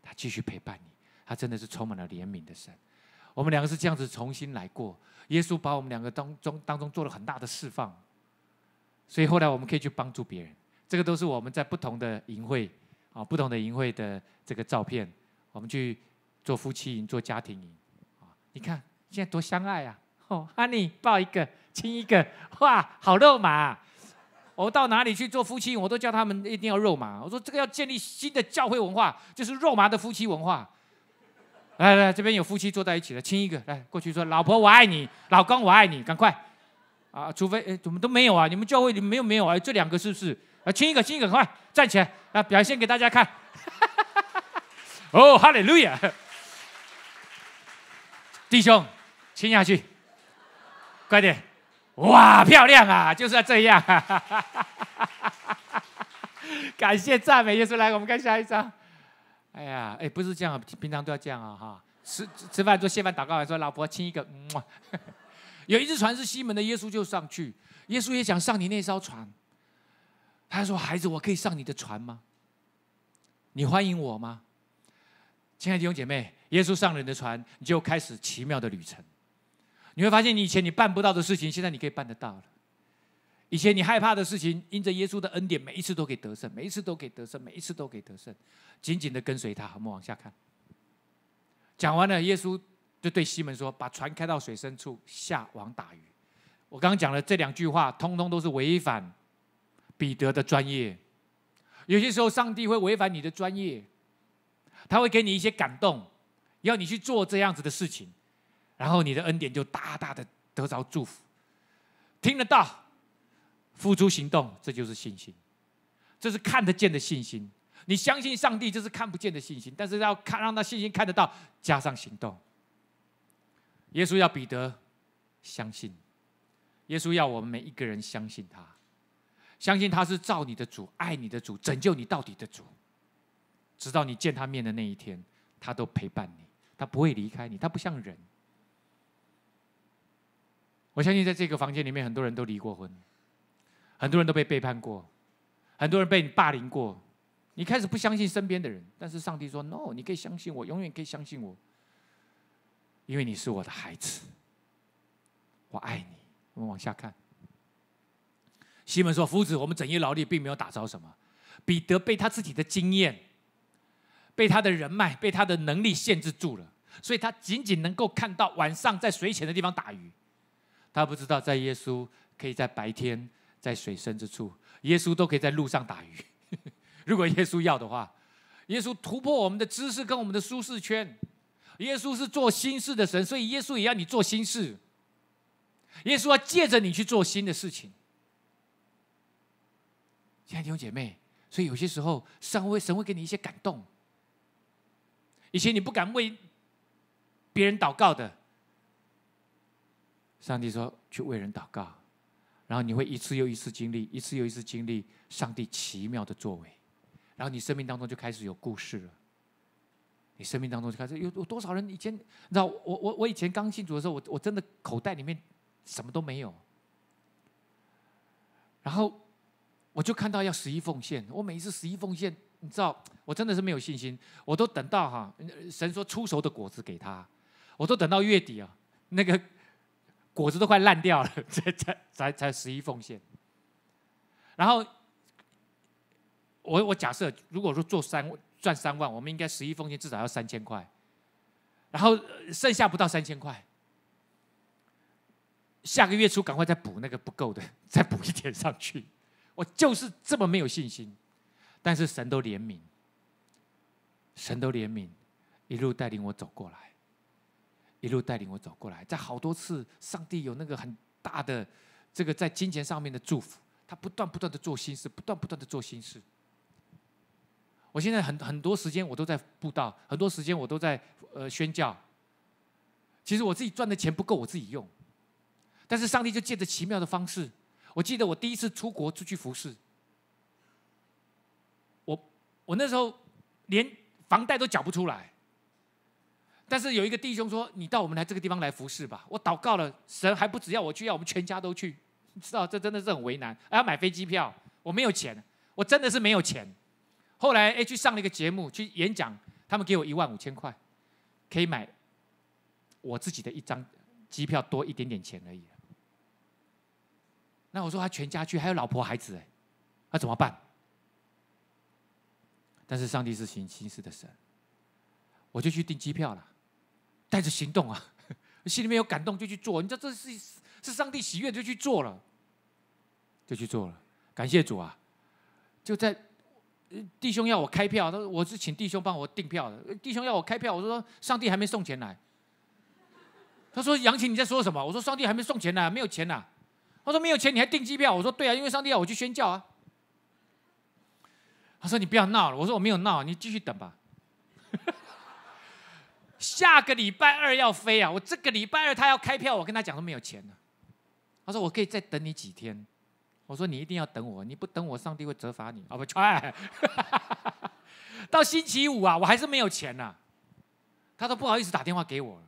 他继续陪伴你。他真的是充满了怜悯的神。我们两个是这样子重新来过，耶稣把我们两个当中当中做了很大的释放，所以后来我们可以去帮助别人。这个都是我们在不同的营会啊，不同的营会的这个照片，我们去做夫妻营、做家庭营啊。你看现在多相爱啊！哦，e y 抱一个，亲一个，哇，好肉麻！我到哪里去做夫妻我都叫他们一定要肉麻。我说这个要建立新的教会文化，就是肉麻的夫妻文化。来来，这边有夫妻坐在一起的，亲一个，来过去说：“老婆我爱你，老公我爱你，赶快。”啊，除非哎，怎么都没有啊？你们教会里没有没有啊？这两个是不是？啊，亲一个，亲一个，快站起来，啊，表现给大家看。哦，哈利路亚！弟兄，亲下去，快点！哇，漂亮啊！就是要这样。感谢赞美耶稣，来，我们看下一张。哎呀，哎，不是这样，平常都要这样啊，哈，吃吃饭做谢饭祷告，说老婆亲一个，有一只船是西门的，耶稣就上去，耶稣也想上你那艘船，他说孩子，我可以上你的船吗？你欢迎我吗？亲爱的弟兄姐妹，耶稣上人的船，你就开始奇妙的旅程，你会发现你以前你办不到的事情，现在你可以办得到了。一些你害怕的事情，因着耶稣的恩典，每一次都可以得胜，每一次都可以得胜，每一次都可以得胜。紧紧的跟随他，我们往下看。讲完了，耶稣就对西门说：“把船开到水深处，下网打鱼。”我刚刚讲了这两句话，通通都是违反彼得的专业。有些时候，上帝会违反你的专业，他会给你一些感动，要你去做这样子的事情，然后你的恩典就大大的得着祝福。听得到？付诸行动，这就是信心，这是看得见的信心。你相信上帝，这是看不见的信心。但是要看，让他信心看得到，加上行动。耶稣要彼得相信，耶稣要我们每一个人相信他，相信他是造你的主，爱你的主，拯救你到底的主，直到你见他面的那一天，他都陪伴你，他不会离开你，他不像人。我相信在这个房间里面，很多人都离过婚。很多人都被背叛过，很多人被你霸凌过，你开始不相信身边的人，但是上帝说：“No，你可以相信我，永远可以相信我，因为你是我的孩子，我爱你。”我们往下看。西门说：“夫子，我们整夜劳力，并没有打着什么。”彼得被他自己的经验、被他的人脉、被他的能力限制住了，所以他仅仅能够看到晚上在水浅的地方打鱼，他不知道在耶稣可以在白天。在水深之处，耶稣都可以在路上打鱼。如果耶稣要的话，耶稣突破我们的知识跟我们的舒适圈。耶稣是做心事的神，所以耶稣也要你做心事。耶稣要借着你去做新的事情。亲爱的弟兄姐妹，所以有些时候，上会神会给你一些感动。以前你不敢为别人祷告的，上帝说去为人祷告。然后你会一次又一次经历，一次又一次经历上帝奇妙的作为，然后你生命当中就开始有故事了。你生命当中就开始有有多少人以前，你知道，我我我以前刚信主的时候，我我真的口袋里面什么都没有，然后我就看到要十一奉献，我每一次十一奉献，你知道，我真的是没有信心，我都等到哈，神说出手的果子给他，我都等到月底啊，那个。果子都快烂掉了，才才才才十一奉献。然后我我假设，如果说做三赚三万，我们应该十一奉献至少要三千块，然后剩下不到三千块，下个月初赶快再补那个不够的，再补一点上去。我就是这么没有信心，但是神都怜悯，神都怜悯，一路带领我走过来。一路带领我走过来，在好多次，上帝有那个很大的这个在金钱上面的祝福，他不断不断的做心事，不断不断的做心事。我现在很很多时间我都在布道，很多时间我都在呃宣教。其实我自己赚的钱不够我自己用，但是上帝就借着奇妙的方式，我记得我第一次出国出去服侍，我我那时候连房贷都缴不出来。但是有一个弟兄说：“你到我们来这个地方来服侍吧。”我祷告了，神还不只要我去，要我们全家都去，知道这真的是很为难。还要买飞机票，我没有钱，我真的是没有钱。后来去上了一个节目，去演讲，他们给我一万五千块，可以买我自己的一张机票，多一点点钱而已。那我说他全家去，还有老婆孩子，哎，那怎么办？但是上帝是行心事的神，我就去订机票了。带着行动啊，心里面有感动就去做，你知道这是是上帝喜悦就去做了，就去做了，感谢主啊！就在弟兄要我开票，他说我是请弟兄帮我订票的，弟兄要我开票，我说上帝还没送钱来。他说杨琴你在说什么？我说上帝还没送钱呢，没有钱呢。他说没有钱你还订机票？我说对啊，因为上帝要我去宣教啊。他说你不要闹了，我说我没有闹，你继续等吧。下个礼拜二要飞啊！我这个礼拜二他要开票，我跟他讲说没有钱了。他说我可以再等你几天。我说你一定要等我，你不等我，上帝会责罚你。啊不穿。到星期五啊，我还是没有钱呐。他都不好意思，打电话给我。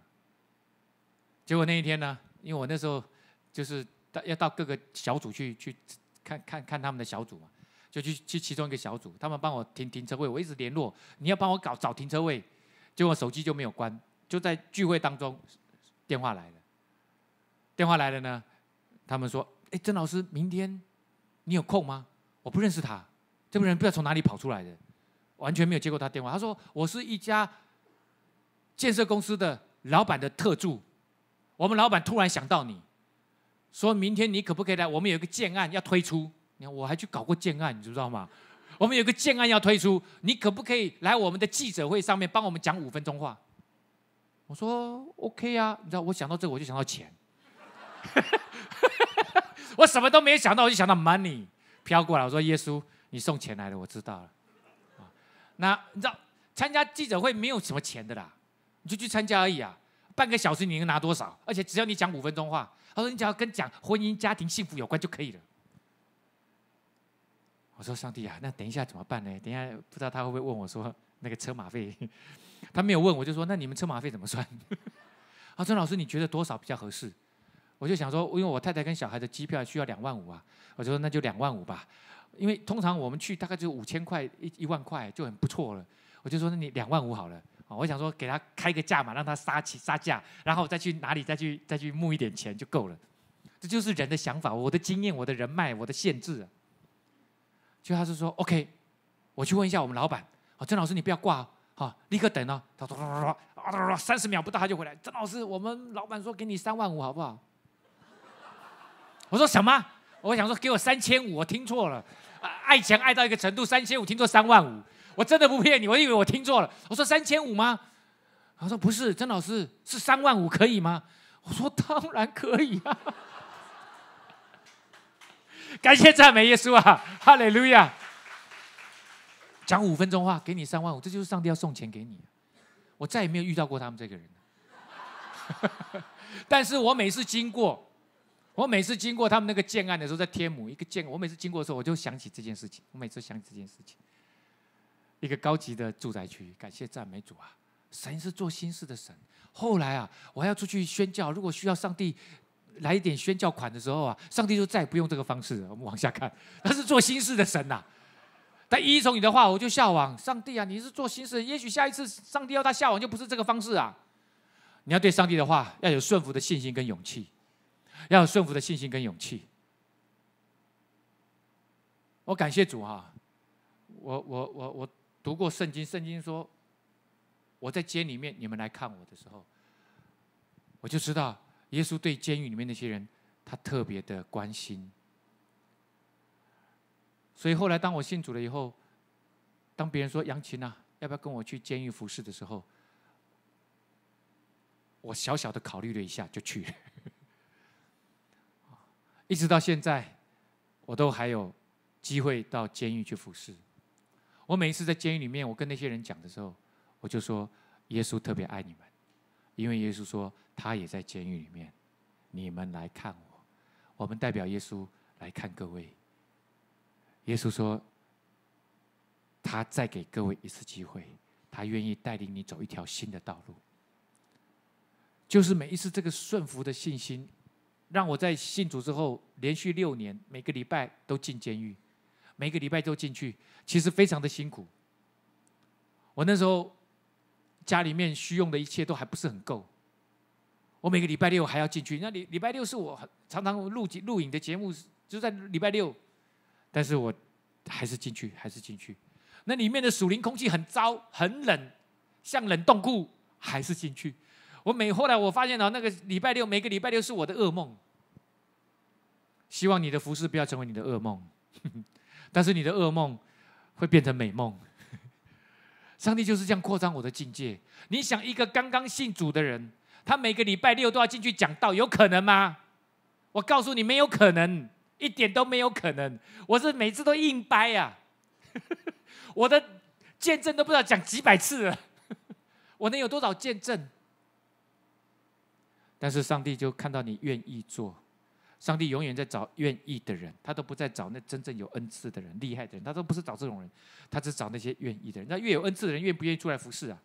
结果那一天呢，因为我那时候就是到要到各个小组去去看看看他们的小组嘛，就去去其中一个小组，他们帮我停停车位，我一直联络，你要帮我搞找停车位。结果手机就没有关，就在聚会当中，电话来了，电话来了呢，他们说：“哎，曾老师，明天你有空吗？”我不认识他，这个人不知道从哪里跑出来的，完全没有接过他电话。他说：“我是一家建设公司的老板的特助，我们老板突然想到你，说明天你可不可以来？我们有一个建案要推出。你看，我还去搞过建案，你知不知道吗？”我们有个建案要推出，你可不可以来我们的记者会上面帮我们讲五分钟话？我说 OK 啊，你知道我想到这我就想到钱，我什么都没有想到，我就想到 money 飘过来。我说耶稣，你送钱来了，我知道了。那你知道参加记者会没有什么钱的啦，你就去参加而已啊。半个小时你能拿多少？而且只要你讲五分钟话，他说你只要跟讲婚姻、家庭、幸福有关就可以了。我说：“上帝啊，那等一下怎么办呢？等一下不知道他会不会问我说那个车马费？他没有问，我就说：那你们车马费怎么算？他说：老师你觉得多少比较合适？我就想说，因为我太太跟小孩的机票需要两万五啊，我就说那就两万五吧。因为通常我们去大概就五千块一一万块就很不错了。我就说那你两万五好了啊，我想说给他开个价嘛，让他杀起杀价，然后再去哪里再去再去募一点钱就够了。这就是人的想法，我的经验，我的人脉，我的限制啊。”就他是说，OK，我去问一下我们老板。好，郑老师你不要挂，好，立刻等哦。他说三十秒不到他就回来。郑老师，我们老板说给你三万五，好不好？我说什么？我想说给我三千五，我听错了。爱钱爱到一个程度，三千五听错三万五。我真的不骗你，我以为我听错了。我说三千五吗？他说不是，郑老师是三万五，可以吗？我说当然可以啊。感谢赞美耶稣啊，哈利路亚！讲五分钟话，给你三万五，这就是上帝要送钱给你。我再也没有遇到过他们这个人。但是我每次经过，我每次经过他们那个建案的时候，在天母一个建，我每次经过的时候，我就想起这件事情。我每次想起这件事情，一个高级的住宅区，感谢赞美主啊！神是做心事的神。后来啊，我还要出去宣教，如果需要上帝。来一点宣教款的时候啊，上帝就再也不用这个方式。我们往下看，他是做心事的神呐。但依从你的话，我就下网。上帝啊，你是做心事，也许下一次上帝要他下网，就不是这个方式啊。你要对上帝的话要有顺服的信心跟勇气，要有顺服的信心跟勇气。我感谢主啊！我我我我读过圣经，圣经说我在监里面，你们来看我的时候，我就知道。耶稣对监狱里面那些人，他特别的关心。所以后来当我信主了以后，当别人说杨琴啊，要不要跟我去监狱服侍的时候，我小小的考虑了一下就去了。一直到现在，我都还有机会到监狱去服侍。我每一次在监狱里面，我跟那些人讲的时候，我就说耶稣特别爱你们，因为耶稣说。他也在监狱里面，你们来看我。我们代表耶稣来看各位。耶稣说，他再给各位一次机会，他愿意带领你走一条新的道路。就是每一次这个顺服的信心，让我在信主之后连续六年，每个礼拜都进监狱，每个礼拜都进去，其实非常的辛苦。我那时候家里面需用的一切都还不是很够。我每个礼拜六还要进去，那礼礼拜六是我常常录录影的节目，就在礼拜六，但是我还是进去，还是进去。那里面的树林空气很糟，很冷，像冷冻库，还是进去。我每后来我发现了，那个礼拜六每个礼拜六是我的噩梦。希望你的服饰不要成为你的噩梦，但是你的噩梦会变成美梦。上帝就是这样扩张我的境界。你想一个刚刚信主的人。他每个礼拜六都要进去讲道，有可能吗？我告诉你，没有可能，一点都没有可能。我是每次都硬掰呀，我的见证都不知道讲几百次了，我能有多少见证？但是上帝就看到你愿意做，上帝永远在找愿意的人，他都不在找那真正有恩赐的人、厉害的人，他都不是找这种人，他只找那些愿意的人。那越有恩赐的人，愿不愿意出来服侍啊？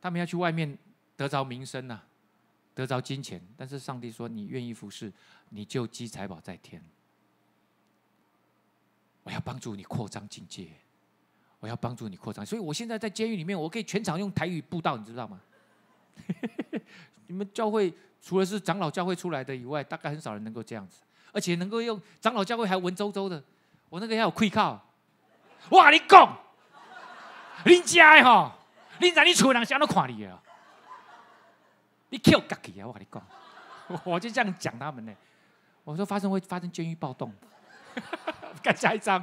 他们要去外面得着名声呐，得着金钱，但是上帝说：“你愿意服侍，你就积财宝在天。”我要帮助你扩张境界，我要帮助你扩张。所以我现在在监狱里面，我可以全场用台语布道，你知道吗？你们教会除了是长老教会出来的以外，大概很少人能够这样子，而且能够用长老教会还文绉绉的。我那个要有盔我跟你讲，你家的吼。你让你出来，人乡都看你啊。你 Q 家己啊！我跟你讲，我就这样讲他们呢。我说发生会发生监狱暴动，看 下一张，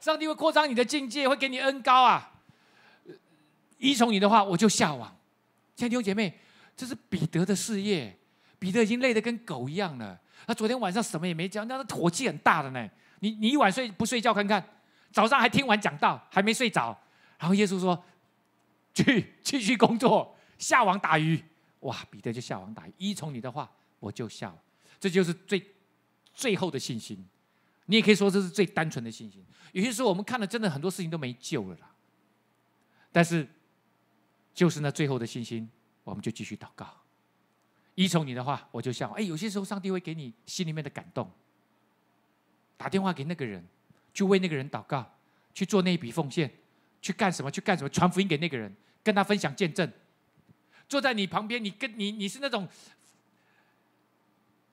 上帝会扩张你的境界，会给你恩高啊！依从你的话，我就下网。亲爱的姐妹，这是彼得的事业，彼得已经累得跟狗一样了。他昨天晚上什么也没讲，那他火气很大的呢。你你一晚睡不睡觉看看，早上还听完讲道，还没睡着，然后耶稣说。去继续 工作，下网打鱼，哇！彼得就下网打鱼，依从你的话，我就下。这就是最最后的信心，你也可以说这是最单纯的信心。有些时候我们看了，真的很多事情都没救了啦，但是就是那最后的信心，我们就继续祷告。依从你的话，我就下。哎，有些时候上帝会给你心里面的感动，打电话给那个人，去为那个人祷告，去做那一笔奉献。去干什么？去干什么？传福音给那个人，跟他分享见证。坐在你旁边，你跟你你是那种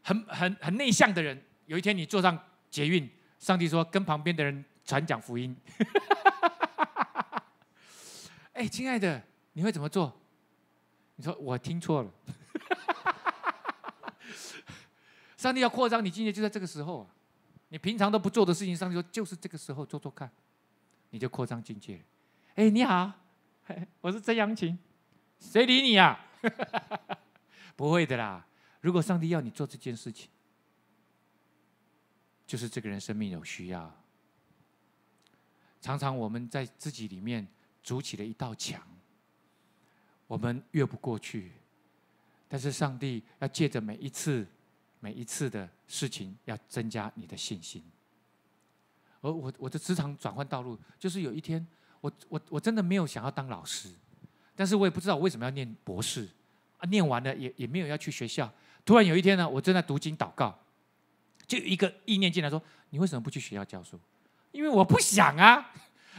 很很很内向的人。有一天你坐上捷运，上帝说跟旁边的人传讲福音。哎，亲爱的，你会怎么做？你说我听错了。上帝要扩张你境界，就在这个时候啊！你平常都不做的事情，上帝说就是这个时候做做看，你就扩张境界。哎，你好，我是曾阳琴，谁理你啊？不会的啦，如果上帝要你做这件事情，就是这个人生命有需要。常常我们在自己里面筑起了一道墙，我们越不过去。但是上帝要借着每一次、每一次的事情，要增加你的信心。而我我的职场转换道路，就是有一天。我我我真的没有想要当老师，但是我也不知道我为什么要念博士啊，念完了也也没有要去学校。突然有一天呢，我正在读经祷告，就一个意念进来说：“你为什么不去学校教书？”因为我不想啊，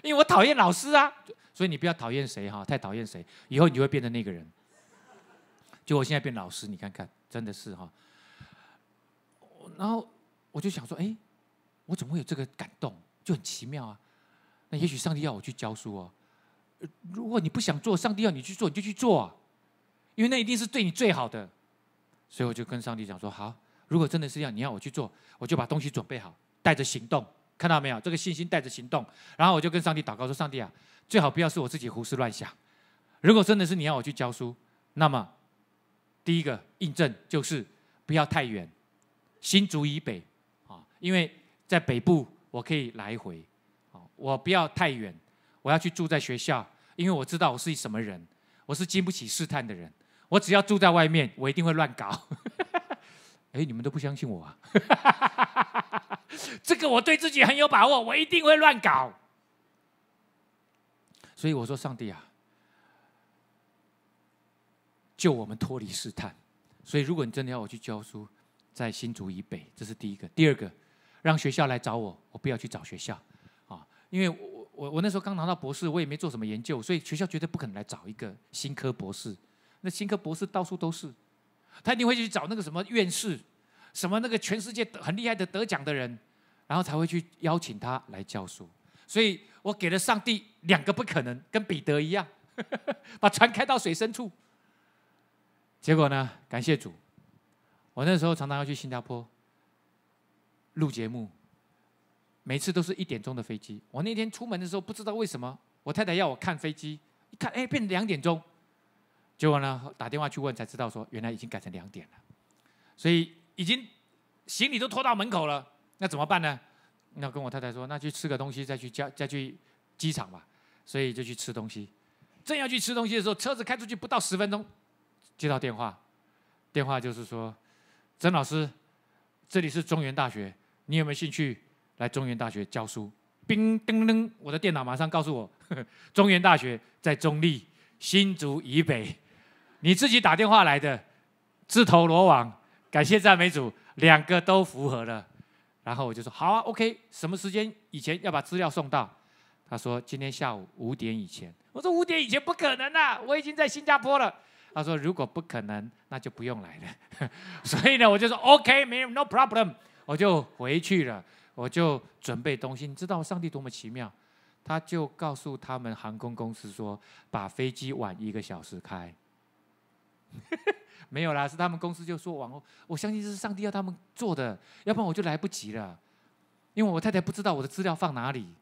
因为我讨厌老师啊。所以你不要讨厌谁哈，太讨厌谁，以后你就会变成那个人。就我现在变老师，你看看，真的是哈。然后我就想说，哎，我怎么会有这个感动？就很奇妙啊。那也许上帝要我去教书哦，如果你不想做，上帝要你去做，你就去做，啊，因为那一定是对你最好的。所以我就跟上帝讲说：好，如果真的是要你要我去做，我就把东西准备好，带着行动，看到没有？这个信心带着行动。然后我就跟上帝祷告说：上帝啊，最好不要是我自己胡思乱想。如果真的是你要我去教书，那么第一个印证就是不要太远，新竹以北啊，因为在北部我可以来回。我不要太远，我要去住在学校，因为我知道我是什么人，我是经不起试探的人。我只要住在外面，我一定会乱搞。哎，你们都不相信我啊？这个我对自己很有把握，我一定会乱搞。所以我说，上帝啊，救我们脱离试探。所以，如果你真的要我去教书，在新竹以北，这是第一个；第二个，让学校来找我，我不要去找学校。因为我我我那时候刚拿到博士，我也没做什么研究，所以学校绝对不可能来找一个新科博士。那新科博士到处都是，他一定会去找那个什么院士，什么那个全世界很厉害的得奖的人，然后才会去邀请他来教书。所以我给了上帝两个不可能，跟彼得一样，把船开到水深处。结果呢？感谢主，我那时候常常要去新加坡录节目。每次都是一点钟的飞机。我那天出门的时候，不知道为什么，我太太要我看飞机，一看，哎，变成两点钟。结果呢，打电话去问才知道，说原来已经改成两点了。所以已经行李都拖到门口了，那怎么办呢？那跟我太太说，那去吃个东西，再去加再去机场吧。所以就去吃东西。正要去吃东西的时候，车子开出去不到十分钟，接到电话，电话就是说：“曾老师，这里是中原大学，你有没有兴趣？”来中原大学教书，叮噔噔，我的电脑马上告诉我，中原大学在中立新竹以北，你自己打电话来的，自投罗网，感谢赞美主，两个都符合了，然后我就说好啊，OK，什么时间？以前要把资料送到，他说今天下午五点以前，我说五点以前不可能啦，我已经在新加坡了，他说如果不可能，那就不用来了，所以呢，我就说 OK，没有 no problem，我就回去了。我就准备东西，你知道上帝多么奇妙，他就告诉他们航空公司说，把飞机晚一个小时开。没有啦，是他们公司就说往后。我相信这是上帝要他们做的，要不然我就来不及了。因为我太太不知道我的资料放哪里，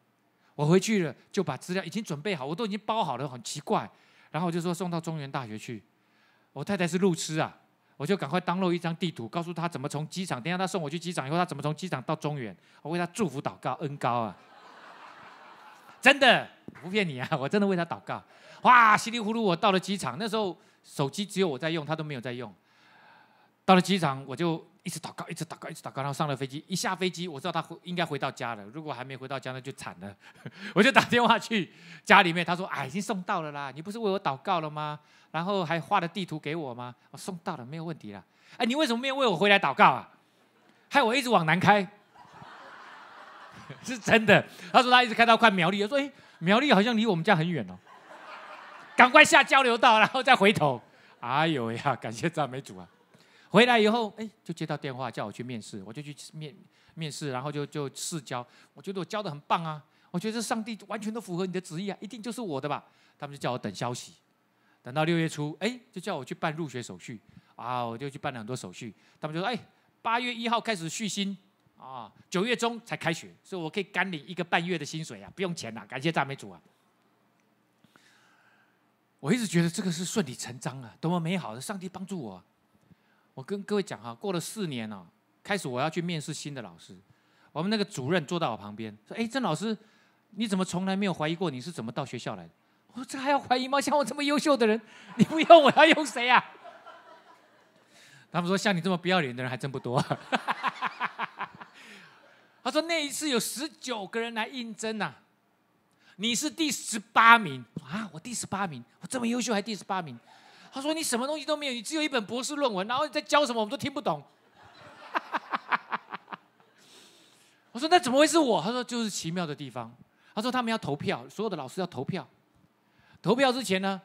我回去了就把资料已经准备好，我都已经包好了，很奇怪。然后我就说送到中原大学去，我太太是路痴啊。我就赶快当落一张地图，告诉他怎么从机场。等下他送我去机场以后，他怎么从机场到中原？我为他祝福祷告，恩高啊！真的不骗你啊，我真的为他祷告。哇，稀里糊涂我到了机场，那时候手机只有我在用，他都没有在用。到了机场我就。一直祷告，一直祷告，一直祷告，然后上了飞机，一下飞机，我知道他回应该回到家了。如果还没回到家，那就惨了。我就打电话去家里面，他说：“哎，已经送到了啦，你不是为我祷告了吗？然后还画了地图给我吗？我送到了，没有问题了。哎，你为什么没有为我回来祷告啊？害我一直往南开，是真的。他说他一直开到快苗栗，他说：哎，苗栗好像离我们家很远哦，赶快下交流道，然后再回头。哎呦呀，感谢赞美主啊！”回来以后，哎，就接到电话叫我去面试，我就去面面试，然后就就试教。我觉得我教的很棒啊，我觉得上帝完全都符合你的旨意啊，一定就是我的吧。他们就叫我等消息，等到六月初，哎，就叫我去办入学手续啊，我就去办了很多手续。他们就说，哎，八月一号开始续薪啊，九月中才开学，所以我可以干领一个半月的薪水啊，不用钱呐。感谢大美主啊。我一直觉得这个是顺理成章啊，多么美好的上帝帮助我。我跟各位讲哈，过了四年哦，开始我要去面试新的老师。我们那个主任坐到我旁边，说：“哎，郑老师，你怎么从来没有怀疑过你是怎么到学校来的？”我说：“这还要怀疑吗？像我这么优秀的人，你不用，我要用谁呀？” 他们说：“像你这么不要脸的人还真不多。”他说：“那一次有十九个人来应征呐，你是第十八名。”啊，我第十八名，我这么优秀还第十八名。他说：“你什么东西都没有，你只有一本博士论文，然后你在教什么，我们都听不懂。” 我说：“那怎么会是我？”他说：“就是奇妙的地方。”他说：“他们要投票，所有的老师要投票。投票之前呢，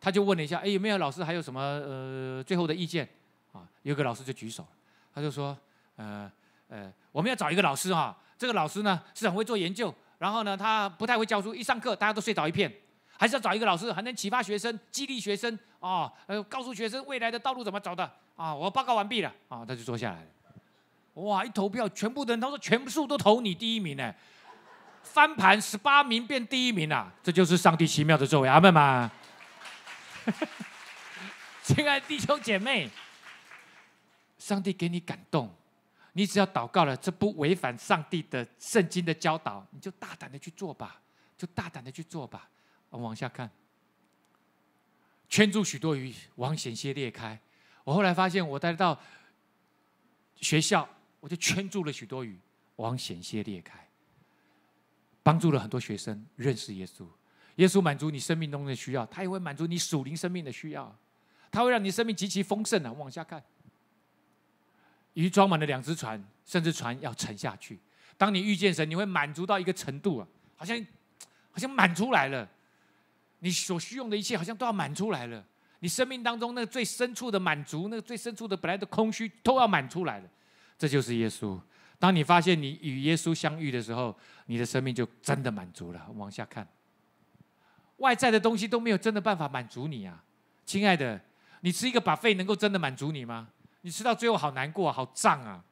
他就问了一下：‘哎，有没有老师还有什么呃最后的意见？’啊，有个老师就举手，他就说：‘呃呃，我们要找一个老师啊，这个老师呢是很会做研究，然后呢他不太会教书，一上课大家都睡着一片。”还是要找一个老师，还能启发学生、激励学生啊！呃，告诉学生未来的道路怎么走的啊！我报告完毕了啊！他就坐下来了。哇！一投票，全部的人他说全部数都投你第一名呢，翻盘十八名变第一名了，这就是上帝奇妙的作为啊！门吗？们，亲爱的弟兄姐妹，上帝给你感动，你只要祷告了，这不违反上帝的圣经的教导，你就大胆的去做吧，就大胆的去做吧。我往下看，圈住许多鱼网险些裂开。我后来发现，我带到学校，我就圈住了许多鱼网险些裂开，帮助了很多学生认识耶稣。耶稣满足你生命中的需要，他也会满足你属灵生命的需要，他会让你生命极其丰盛啊！往下看，鱼装满了两只船，甚至船要沉下去。当你遇见神，你会满足到一个程度啊，好像好像满出来了。你所需用的一切好像都要满出来了，你生命当中那个最深处的满足，那个最深处的本来的空虚都要满出来了。这就是耶稣。当你发现你与耶稣相遇的时候，你的生命就真的满足了。往下看，外在的东西都没有真的办法满足你啊，亲爱的。你吃一个把肺能够真的满足你吗？你吃到最后好难过，好胀啊，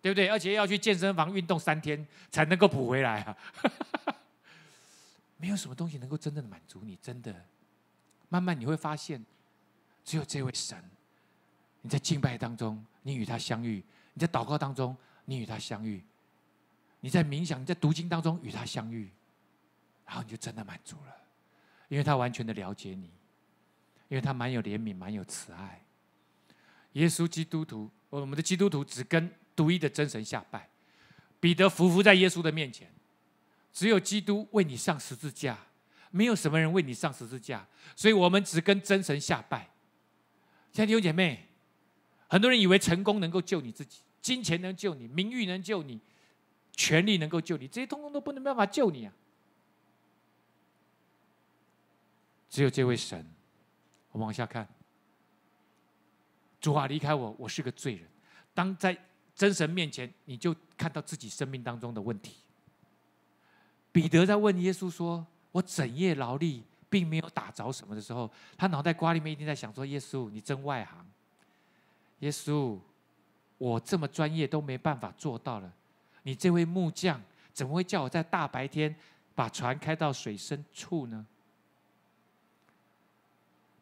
对不对？而且要去健身房运动三天才能够补回来啊。没有什么东西能够真正的满足你。真的，慢慢你会发现，只有这位神。你在敬拜当中，你与他相遇；你在祷告当中，你与他相遇；你在冥想、在读经当中与他相遇，然后你就真的满足了，因为他完全的了解你，因为他蛮有怜悯、蛮有慈爱。耶稣基督徒，我们的基督徒只跟独一的真神下拜。彼得伏伏在耶稣的面前。只有基督为你上十字架，没有什么人为你上十字架，所以我们只跟真神下拜。兄弟姐妹，很多人以为成功能够救你自己，金钱能救你，名誉能救你，权力能够救你，这些通通都不能办法救你啊！只有这位神。我们往下看，主啊，离开我，我是个罪人。当在真神面前，你就看到自己生命当中的问题。彼得在问耶稣说：“我整夜劳力，并没有打着什么的时候，他脑袋瓜里面一定在想说：耶稣，你真外行！耶稣，我这么专业都没办法做到了，你这位木匠怎么会叫我在大白天把船开到水深处呢？”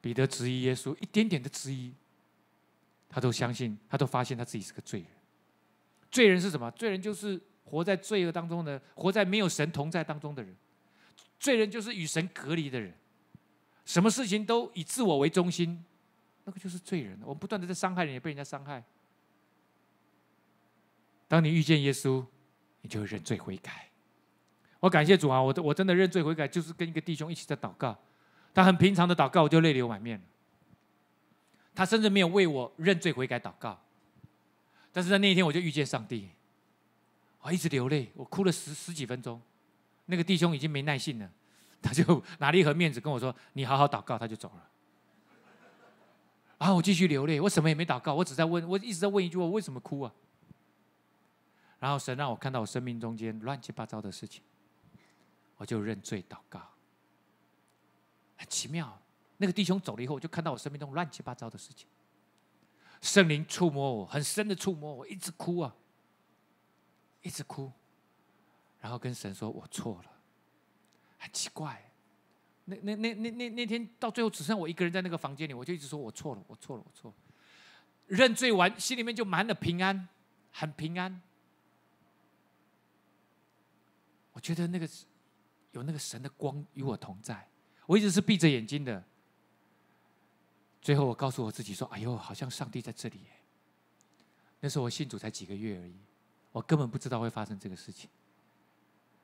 彼得质疑耶稣，一点点的质疑，他都相信，他都发现他自己是个罪人。罪人是什么？罪人就是。活在罪恶当中的，活在没有神同在当中的人，罪人就是与神隔离的人。什么事情都以自我为中心，那个就是罪人。我们不断的在伤害人，也被人家伤害。当你遇见耶稣，你就会认罪悔改。我感谢主啊，我我真的认罪悔改，就是跟一个弟兄一起在祷告，他很平常的祷告，我就泪流满面他甚至没有为我认罪悔改祷告，但是在那一天，我就遇见上帝。我一直流泪，我哭了十十几分钟，那个弟兄已经没耐性了，他就拿了一盒面子跟我说：“你好好祷告。”他就走了。然后我继续流泪，我什么也没祷告，我只在问，我一直在问一句我为什么哭啊？”然后神让我看到我生命中间乱七八糟的事情，我就认罪祷告。很奇妙，那个弟兄走了以后，我就看到我生命中乱七八糟的事情，圣灵触摸我，很深的触摸我，一直哭啊。一直哭，然后跟神说：“我错了。”很奇怪，那那那那那那天到最后只剩我一个人在那个房间里，我就一直说：“我错了，我错了，我错了。”认罪完，心里面就满了平安，很平安。我觉得那个有那个神的光与我同在。我一直是闭着眼睛的，最后我告诉我自己说：“哎呦，好像上帝在这里。”那时候我信主才几个月而已。我根本不知道会发生这个事情，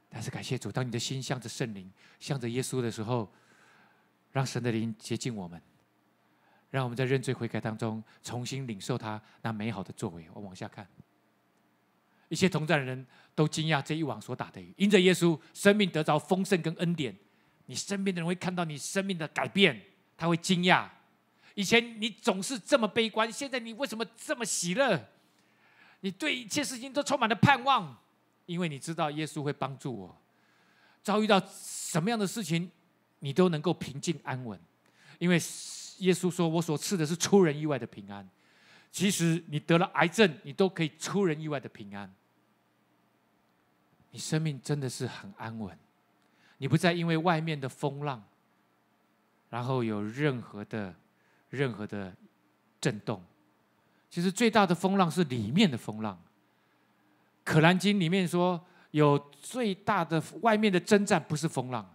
但是感谢主，当你的心向着圣灵、向着耶稣的时候，让神的灵接近我们，让我们在认罪悔改当中重新领受他那美好的作为。我往下看，一些同在的人都惊讶这一网所打的鱼，因着耶稣生命得着丰盛跟恩典，你身边的人会看到你生命的改变，他会惊讶，以前你总是这么悲观，现在你为什么这么喜乐？你对一切事情都充满了盼望，因为你知道耶稣会帮助我。遭遇到什么样的事情，你都能够平静安稳，因为耶稣说我所赐的是出人意外的平安。其实你得了癌症，你都可以出人意外的平安。你生命真的是很安稳，你不再因为外面的风浪，然后有任何的、任何的震动。其实最大的风浪是里面的风浪。《可兰经》里面说，有最大的外面的征战不是风浪，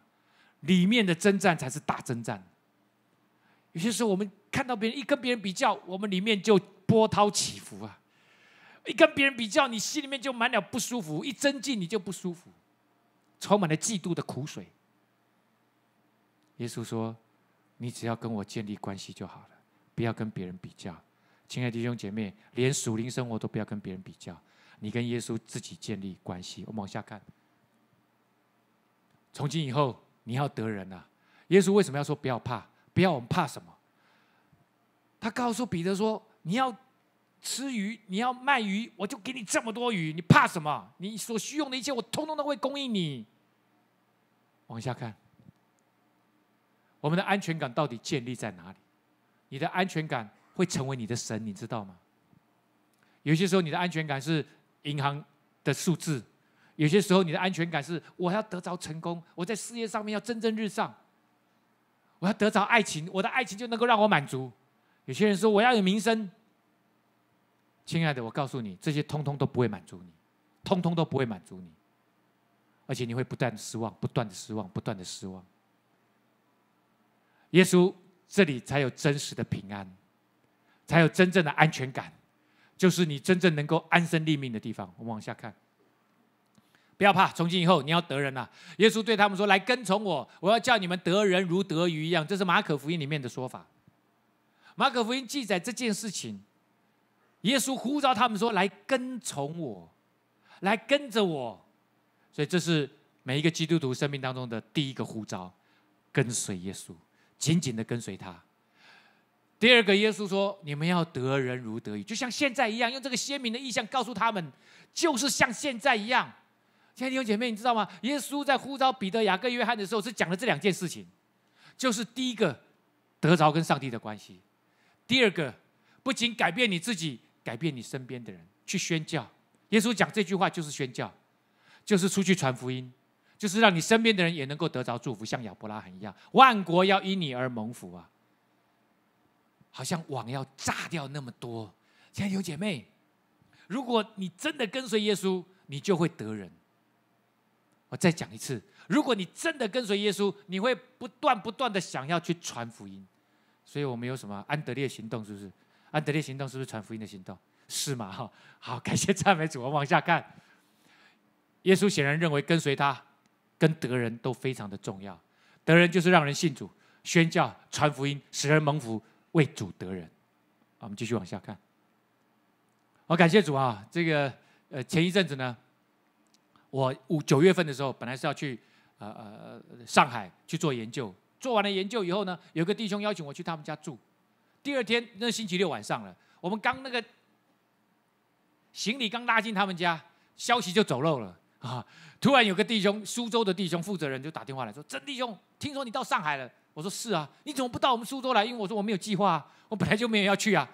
里面的征战才是大征战。有些时候，我们看到别人一跟别人比较，我们里面就波涛起伏啊！一跟别人比较，你心里面就满了不舒服，一增进，你就不舒服，充满了嫉妒的苦水。耶稣说：“你只要跟我建立关系就好了，不要跟别人比较。”亲爱的弟兄姐妹，连属灵生活都不要跟别人比较，你跟耶稣自己建立关系。我们往下看，从今以后你要得人了。耶稣为什么要说不要怕？不要我们怕什么？他告诉彼得说：“你要吃鱼，你要卖鱼，我就给你这么多鱼。你怕什么？你所需用的一切，我通通都会供应你。”往下看，我们的安全感到底建立在哪里？你的安全感？会成为你的神，你知道吗？有些时候你的安全感是银行的数字，有些时候你的安全感是我要得着成功，我在事业上面要蒸蒸日上，我要得着爱情，我的爱情就能够让我满足。有些人说我要有名声，亲爱的，我告诉你，这些通通都不会满足你，通通都不会满足你，而且你会不断的失望，不断的失望，不断的失望。耶稣这里才有真实的平安。才有真正的安全感，就是你真正能够安身立命的地方。我们往下看，不要怕，从今以后你要得人了。耶稣对他们说：“来跟从我，我要叫你们得人如得鱼一样。”这是马可福音里面的说法。马可福音记载这件事情，耶稣呼召他们说：“来跟从我，来跟着我。”所以这是每一个基督徒生命当中的第一个呼召，跟随耶稣，紧紧的跟随他。第二个，耶稣说：“你们要得人如得鱼，就像现在一样，用这个鲜明的意象告诉他们，就是像现在一样。”亲爱的弟兄姐妹，你知道吗？耶稣在呼召彼得、雅各、约翰的时候，是讲了这两件事情：，就是第一个，得着跟上帝的关系；，第二个，不仅改变你自己，改变你身边的人，去宣教。耶稣讲这句话就是宣教，就是出去传福音，就是让你身边的人也能够得着祝福，像亚伯拉罕一样，万国要因你而蒙福啊！好像网要炸掉那么多，亲在有姐妹，如果你真的跟随耶稣，你就会得人。我再讲一次，如果你真的跟随耶稣，你会不断不断的想要去传福音。所以我们有什么安德烈行动？是不是？安德烈行动是不是传福音的行动？是嘛？哈，好，感谢赞美主。我往下看，耶稣显然认为跟随他跟得人都非常的重要。得人就是让人信主、宣教、传福音，使人蒙福。为主得人，我们继续往下看。好，感谢主啊！这个呃，前一阵子呢，我五九月份的时候，本来是要去呃呃上海去做研究，做完了研究以后呢，有个弟兄邀请我去他们家住。第二天那星期六晚上了，我们刚那个行李刚拉进他们家，消息就走漏了啊！突然有个弟兄，苏州的弟兄负责人就打电话来说：“曾弟兄，听说你到上海了。”我说是啊，你怎么不到我们苏州来？因为我说我没有计划，我本来就没有要去啊。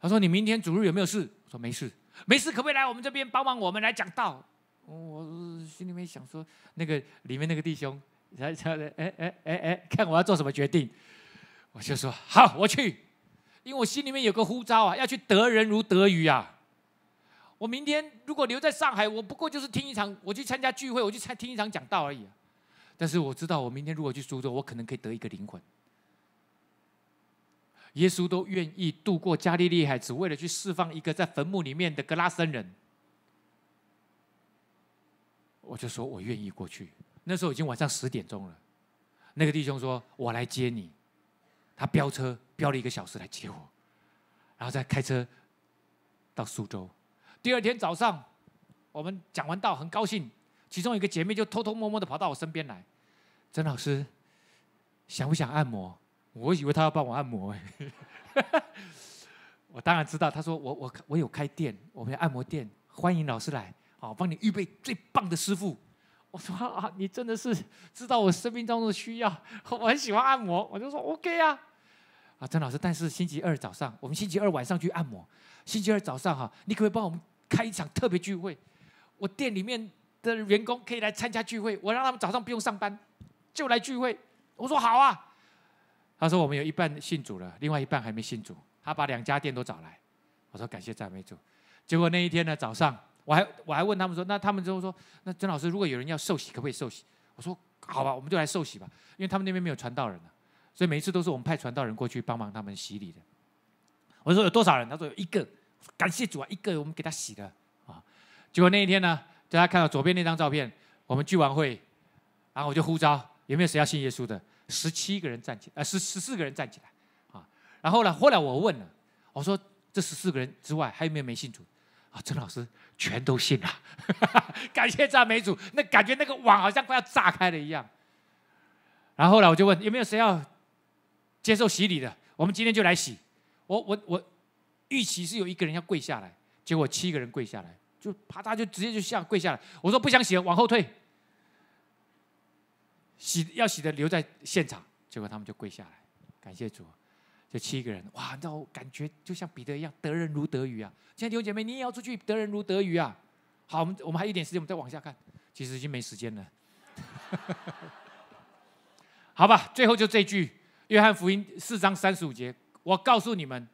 他说你明天主日有没有事？我说没事，没事，可不可以来我们这边帮忙？我们来讲道。我心里面想说，那个里面那个弟兄，他他，哎哎哎哎，看我要做什么决定。我就说好，我去，因为我心里面有个呼召啊，要去得人如得鱼啊。我明天如果留在上海，我不过就是听一场，我去参加聚会，我去参听一场讲道而已啊。但是我知道，我明天如果去苏州，我可能可以得一个灵魂。耶稣都愿意渡过加利利海，只为了去释放一个在坟墓里面的格拉森人。我就说，我愿意过去。那时候已经晚上十点钟了。那个弟兄说：“我来接你。”他飙车飙了一个小时来接我，然后再开车到苏州。第二天早上，我们讲完道，很高兴。其中一个姐妹就偷偷摸摸的跑到我身边来，曾老师，想不想按摩？我以为她要帮我按摩哎，我当然知道。她说我我我有开店，我们按摩店欢迎老师来，好，帮你预备最棒的师傅。我说啊，你真的是知道我生命当中的需要，我很喜欢按摩，我就说 OK 啊，啊，曾老师，但是星期二早上，我们星期二晚上去按摩，星期二早上哈，你可不可以帮我们开一场特别聚会？我店里面。的员工可以来参加聚会，我让他们早上不用上班，就来聚会。我说好啊。他说我们有一半信主了，另外一半还没信主。他把两家店都找来，我说感谢赞美主。结果那一天呢早上，我还我还问他们说，那他们之后说，那曾老师如果有人要受洗，可不可以受洗？我说好吧，我们就来受洗吧，因为他们那边没有传道人了，所以每一次都是我们派传道人过去帮忙他们洗礼的。我说有多少人？他说有一个，感谢主啊，一个我们给他洗了啊。结果那一天呢？大家看到左边那张照片，我们聚完会，然后我就呼召，有没有谁要信耶稣的？十七个人站起来，呃，十十四个人站起来，啊，然后呢，后来我问了，我说这十四个人之外，还有没有没信主？啊，陈老师全都信了，感谢赞美主，那感觉那个网好像快要炸开了一样。然后呢，我就问有没有谁要接受洗礼的，我们今天就来洗。我我我预期是有一个人要跪下来，结果七个人跪下来。就啪嗒就直接就下跪下来，我说不想洗，了，往后退。洗要洗的留在现场，结果他们就跪下来，感谢主。就七个人，哇，那感觉就像彼得一样，得人如得鱼啊！亲爱的弟兄姐妹，你也要出去得人如得鱼啊！好，我们我们还一点时间，我们再往下看。其实已经没时间了。好吧，最后就这句，约翰福音四章三十五节，我告诉你们，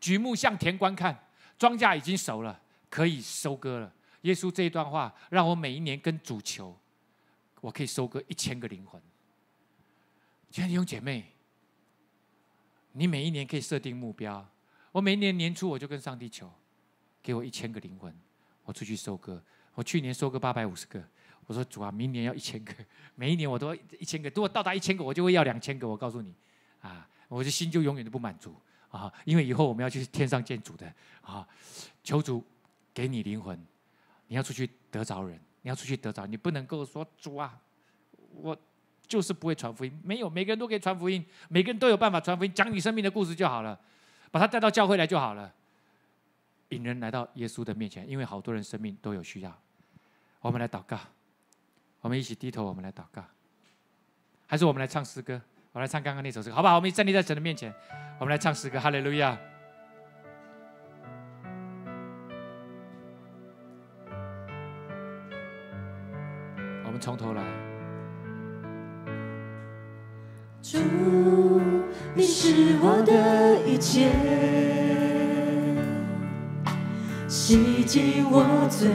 举目向田观看，庄稼已经熟了。可以收割了。耶稣这一段话让我每一年跟主求，我可以收割一千个灵魂。爱的弟兄姐妹，你每一年可以设定目标。我每一年年初我就跟上帝求，给我一千个灵魂，我出去收割。我去年收割八百五十个，我说主啊，明年要一千个。每一年我都一千个，如果到达一千个，我就会要两千个。我告诉你，啊，我的心就永远都不满足啊，因为以后我们要去天上见主的啊，求主。给你灵魂，你要出去得着人，你要出去得着，你不能够说主啊，我就是不会传福音。没有，每个人都可以传福音，每个人都有办法传福音，讲你生命的故事就好了，把他带到教会来就好了，引人来到耶稣的面前。因为好多人生命都有需要，我们来祷告，我们一起低头，我们来祷告，还是我们来唱诗歌，我来唱刚刚那首诗，好不好？我们站立在神的面前，我们来唱诗歌，哈利路亚。从头来。主，你是我的一切，洗净我罪，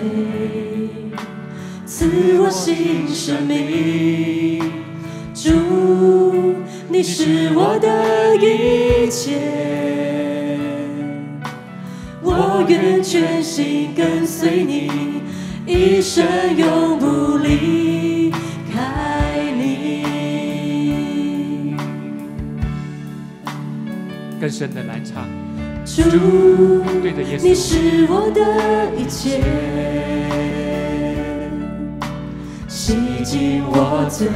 赐我新生命。主，你是我的一切，我愿全心跟随你，一生永不离。更深的难唱。主，你是我的一切，洗净我罪，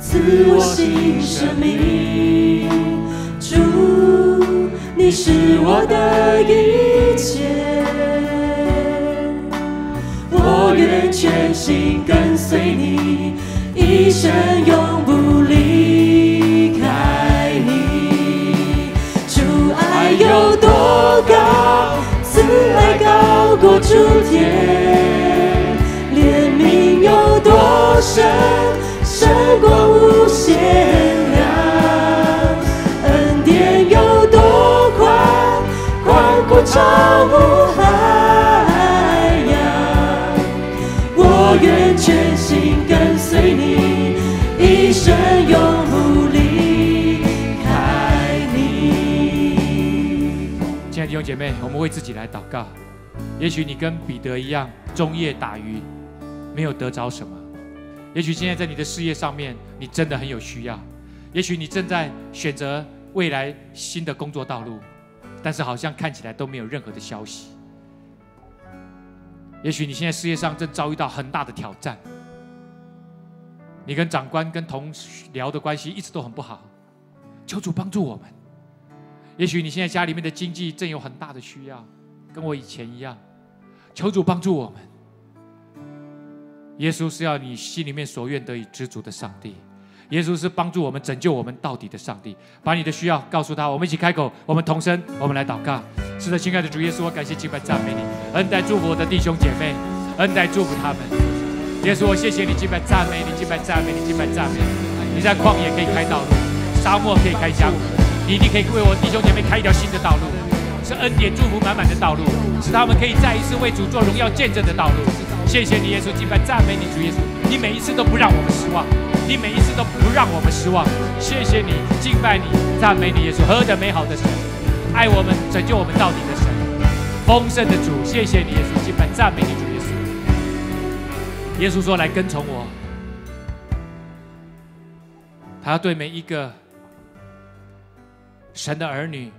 赐我新生命。主，你是我的一切，我愿全心跟随你，一生永不。有多高，慈爱高过诸天；怜悯有多深，胜过无限量；恩典有多宽，宽过超乎海洋。我愿全心。姐妹，我们为自己来祷告。也许你跟彼得一样，终夜打鱼，没有得着什么；也许现在在你的事业上面，你真的很有需要；也许你正在选择未来新的工作道路，但是好像看起来都没有任何的消息。也许你现在事业上正遭遇到很大的挑战，你跟长官跟同事聊的关系一直都很不好，求主帮助我们。也许你现在家里面的经济正有很大的需要，跟我以前一样，求主帮助我们。耶稣是要你心里面所愿得以知足的上帝，耶稣是帮助我们拯救我们到底的上帝。把你的需要告诉他，我们一起开口，我们同声，我们来祷告。是的，亲爱的主耶稣，我感谢、敬拜、赞美你，恩待祝福我的弟兄姐妹，恩待祝福他们。耶稣，我谢谢你，敬拜、赞美你，敬拜、赞美你，敬拜、赞美你，在旷野可以开道路，沙漠可以开疆。你一定可以为我弟兄姐妹开一条新的道路，是恩典祝福满满的道路，是他们可以再一次为主做荣耀见证的道路。谢谢你，耶稣，敬拜，赞美你，主耶稣，你每一次都不让我们失望，你每一次都不让我们失望。谢谢你，敬拜你，赞美你，耶稣，何等美好的神，爱我们，拯救我们到底的神，丰盛的主。谢谢你，耶稣，敬拜，赞美你，主耶稣。耶稣说：“来跟从我。”他对每一个。神的儿女，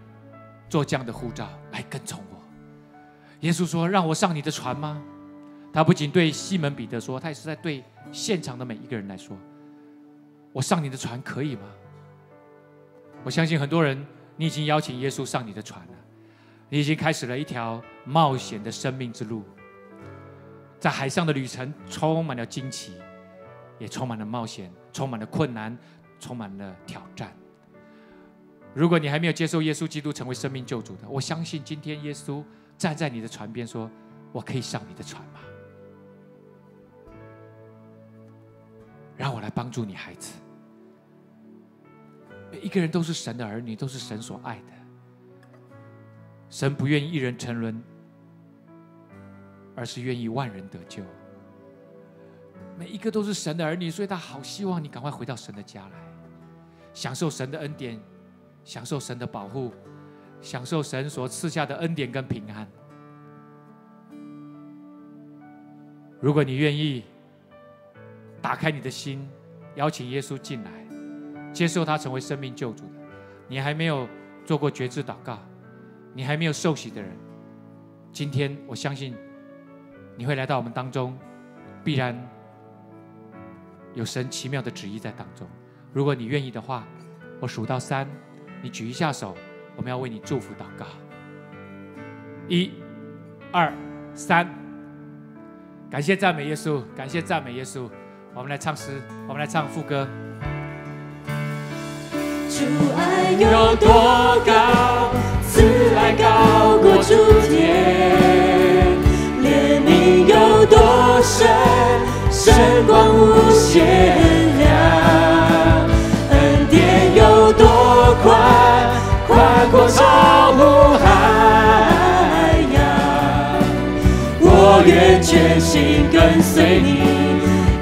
做这样的护照来跟从我。耶稣说：“让我上你的船吗？”他不仅对西门彼得说，他也是在对现场的每一个人来说：“我上你的船可以吗？”我相信很多人，你已经邀请耶稣上你的船了，你已经开始了一条冒险的生命之路。在海上的旅程充满了惊奇，也充满了冒险，充满了困难，充满了挑战。如果你还没有接受耶稣基督成为生命救主的，我相信今天耶稣站在你的船边说：“我可以上你的船吗？让我来帮助你，孩子。”每一个人都是神的儿女，都是神所爱的。神不愿一人沉沦，而是愿意万人得救。每一个都是神的儿女，所以他好希望你赶快回到神的家来，享受神的恩典。享受神的保护，享受神所赐下的恩典跟平安。如果你愿意打开你的心，邀请耶稣进来，接受他成为生命救主的，你还没有做过绝志祷告，你还没有受洗的人，今天我相信你会来到我们当中，必然有神奇妙的旨意在当中。如果你愿意的话，我数到三。你举一下手，我们要为你祝福祷告。一、二、三，感谢赞美耶稣，感谢赞美耶稣。我们来唱诗，我们来唱副歌。主爱有多高，慈爱高过诸天，怜悯有多深，神光无限。跨过海我愿心跟随你，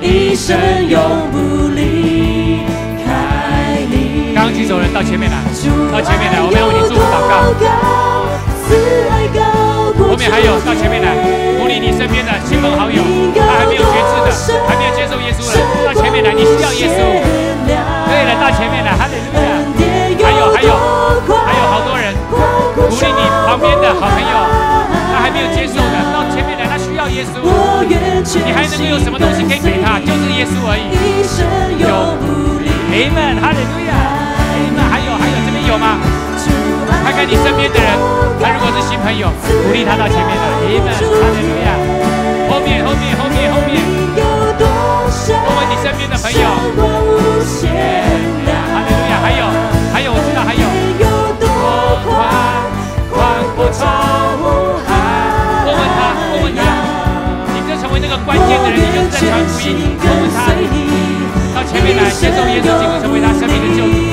你。一生永不离开刚举手人到前面来，到前面来，我们要为你祝福祷告。后面还有，到前面来，鼓励你身边的亲朋好友，他还没有觉知的，还没有接受耶稣的，到前面来，你需要耶稣。对了，到前面来，还得是。旁边的好朋友，他还没有接受的，到前面来，他需要耶稣。你还能够有什么东西可以给他？就是耶稣而已。有，Amen，哈利路亚。a m e 还有还有这边有吗？看看你身边的人，他如果是新朋友，鼓励他到前面来。Amen，哈利路亚。后面后面后面后面，问问你身边的朋友。见的人，你就不再穿古衣。我问他，到前面来，接受耶稣基督成为他生命的救。主。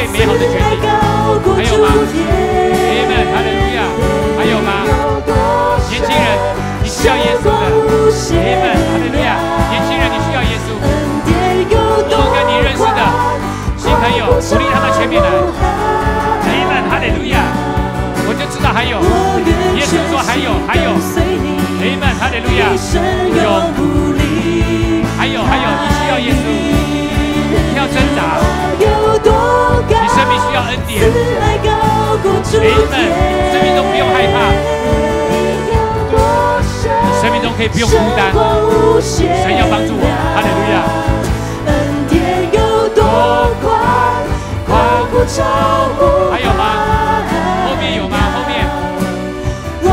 最美好的决定。还有吗？爷爷们，还能录亚！还有吗？年轻人，你需要耶稣的。爷爷们，还能录亚！年轻人，你需要耶稣。我刚跟你认识的新朋友，鼓励他到前面来。爷爷们，还能录亚！我就知道还有。耶稣说还有，还有。爷爷们，还能录亚！有。还有还有，你需要耶稣，不要挣扎。生命需要恩典，弟兄们，生命中不用害怕，生命中可以不用孤单。神要帮助我？哈利路亚！恩典有多宽，宽不超乎还有吗？后面有吗？后面。我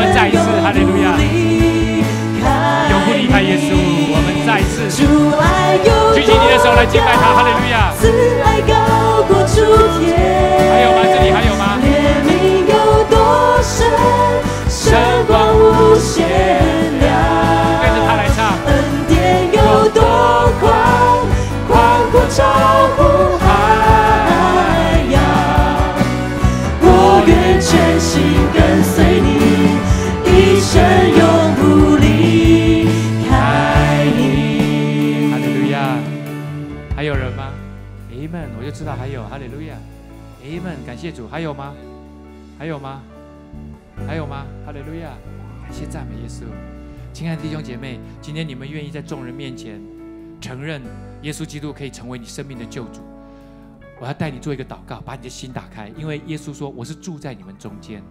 们再一次哈利路亚，永不离开耶稣。举起你的手来敬拜他，哈利路亚！还有吗？还有吗？还有吗？哈利路亚！感谢赞美耶稣。亲爱的弟兄姐妹，今天你们愿意在众人面前承认耶稣基督可以成为你生命的救主？我要带你做一个祷告，把你的心打开，因为耶稣说：“我是住在你们中间，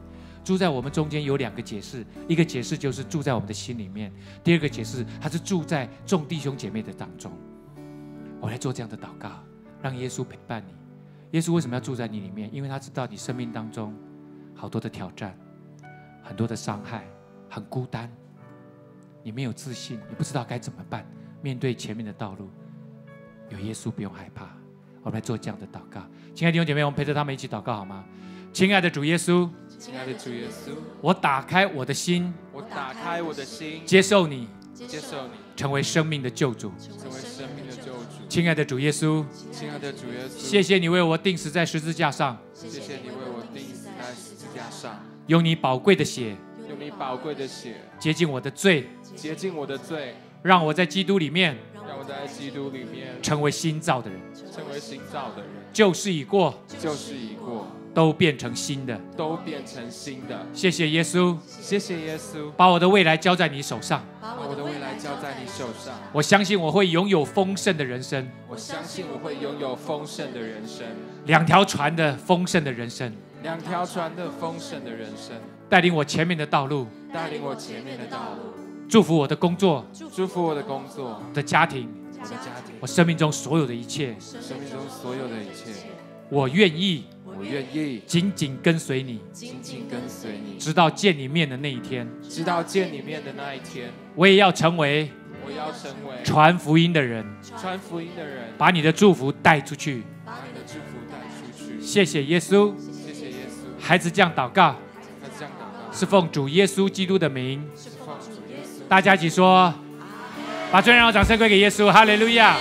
住在我们中间。”有两个解释：一个解释就是住在我们的心里面；第二个解释，他是住在众弟兄姐妹的当中。我来做这样的祷告，让耶稣陪伴你。耶稣为什么要住在你里面？因为他知道你生命当中好多的挑战，很多的伤害，很孤单，你没有自信，你不知道该怎么办。面对前面的道路，有耶稣不用害怕。我们来做这样的祷告，亲爱的弟兄姐妹，我们陪着他们一起祷告好吗？亲爱的主耶稣，亲爱的主耶稣，我打开我的心，我打开我的心，接受你，接受你，成为生命的救主，成为生命的救。亲爱的主耶稣，亲爱的主耶稣，谢谢你为我钉死在十字架上，谢谢你为我钉死在十字架上，用你宝贵的血，用你宝贵的血洁净我的罪，洁净我的罪，让我在基督里面，让我在基督里面成为新造的人，成为新造的人，旧事已过，旧事已过。都变成新的，都变成新的。谢谢耶稣，谢谢耶稣，把我的未来交在你手上，把我的未来交在你手上。我相信我会拥有丰盛的人生，我相信我会拥有丰盛的人生。两条船的丰盛的人生，两条船的丰盛的人生。带领我前面的道路，带领我前面的道路。祝福我的工作，祝福我的工作，的家庭，我的家庭，我生命中所有的一切，生命中所有的一切。我愿意。我愿意紧紧跟随你，紧紧跟随你，直到见你面的那一天，直到见你面的那一天，我也要成为，我要成为传福音的人，传福音的人，把你的祝福带出去，把你的祝福带出去，谢谢耶稣，谢谢耶稣，孩子这样祷告，孩子这样祷告，是奉主耶稣基督的名，是奉主耶稣，大家一起说，把最热烈的掌声归给耶稣，哈利路亚，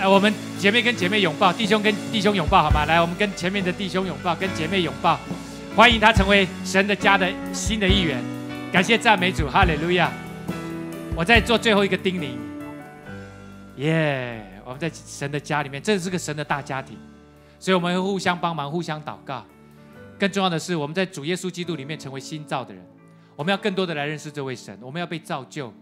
哎，我们。姐妹跟姐妹拥抱，弟兄跟弟兄拥抱，好吗？来，我们跟前面的弟兄拥抱，跟姐妹拥抱，欢迎他成为神的家的新的一员。感谢赞美主，哈利路亚！我在做最后一个叮咛，耶！我们在神的家里面，这是个神的大家庭，所以我们会互相帮忙，互相祷告。更重要的是，我们在主耶稣基督里面成为新造的人。我们要更多的来认识这位神，我们要被造就。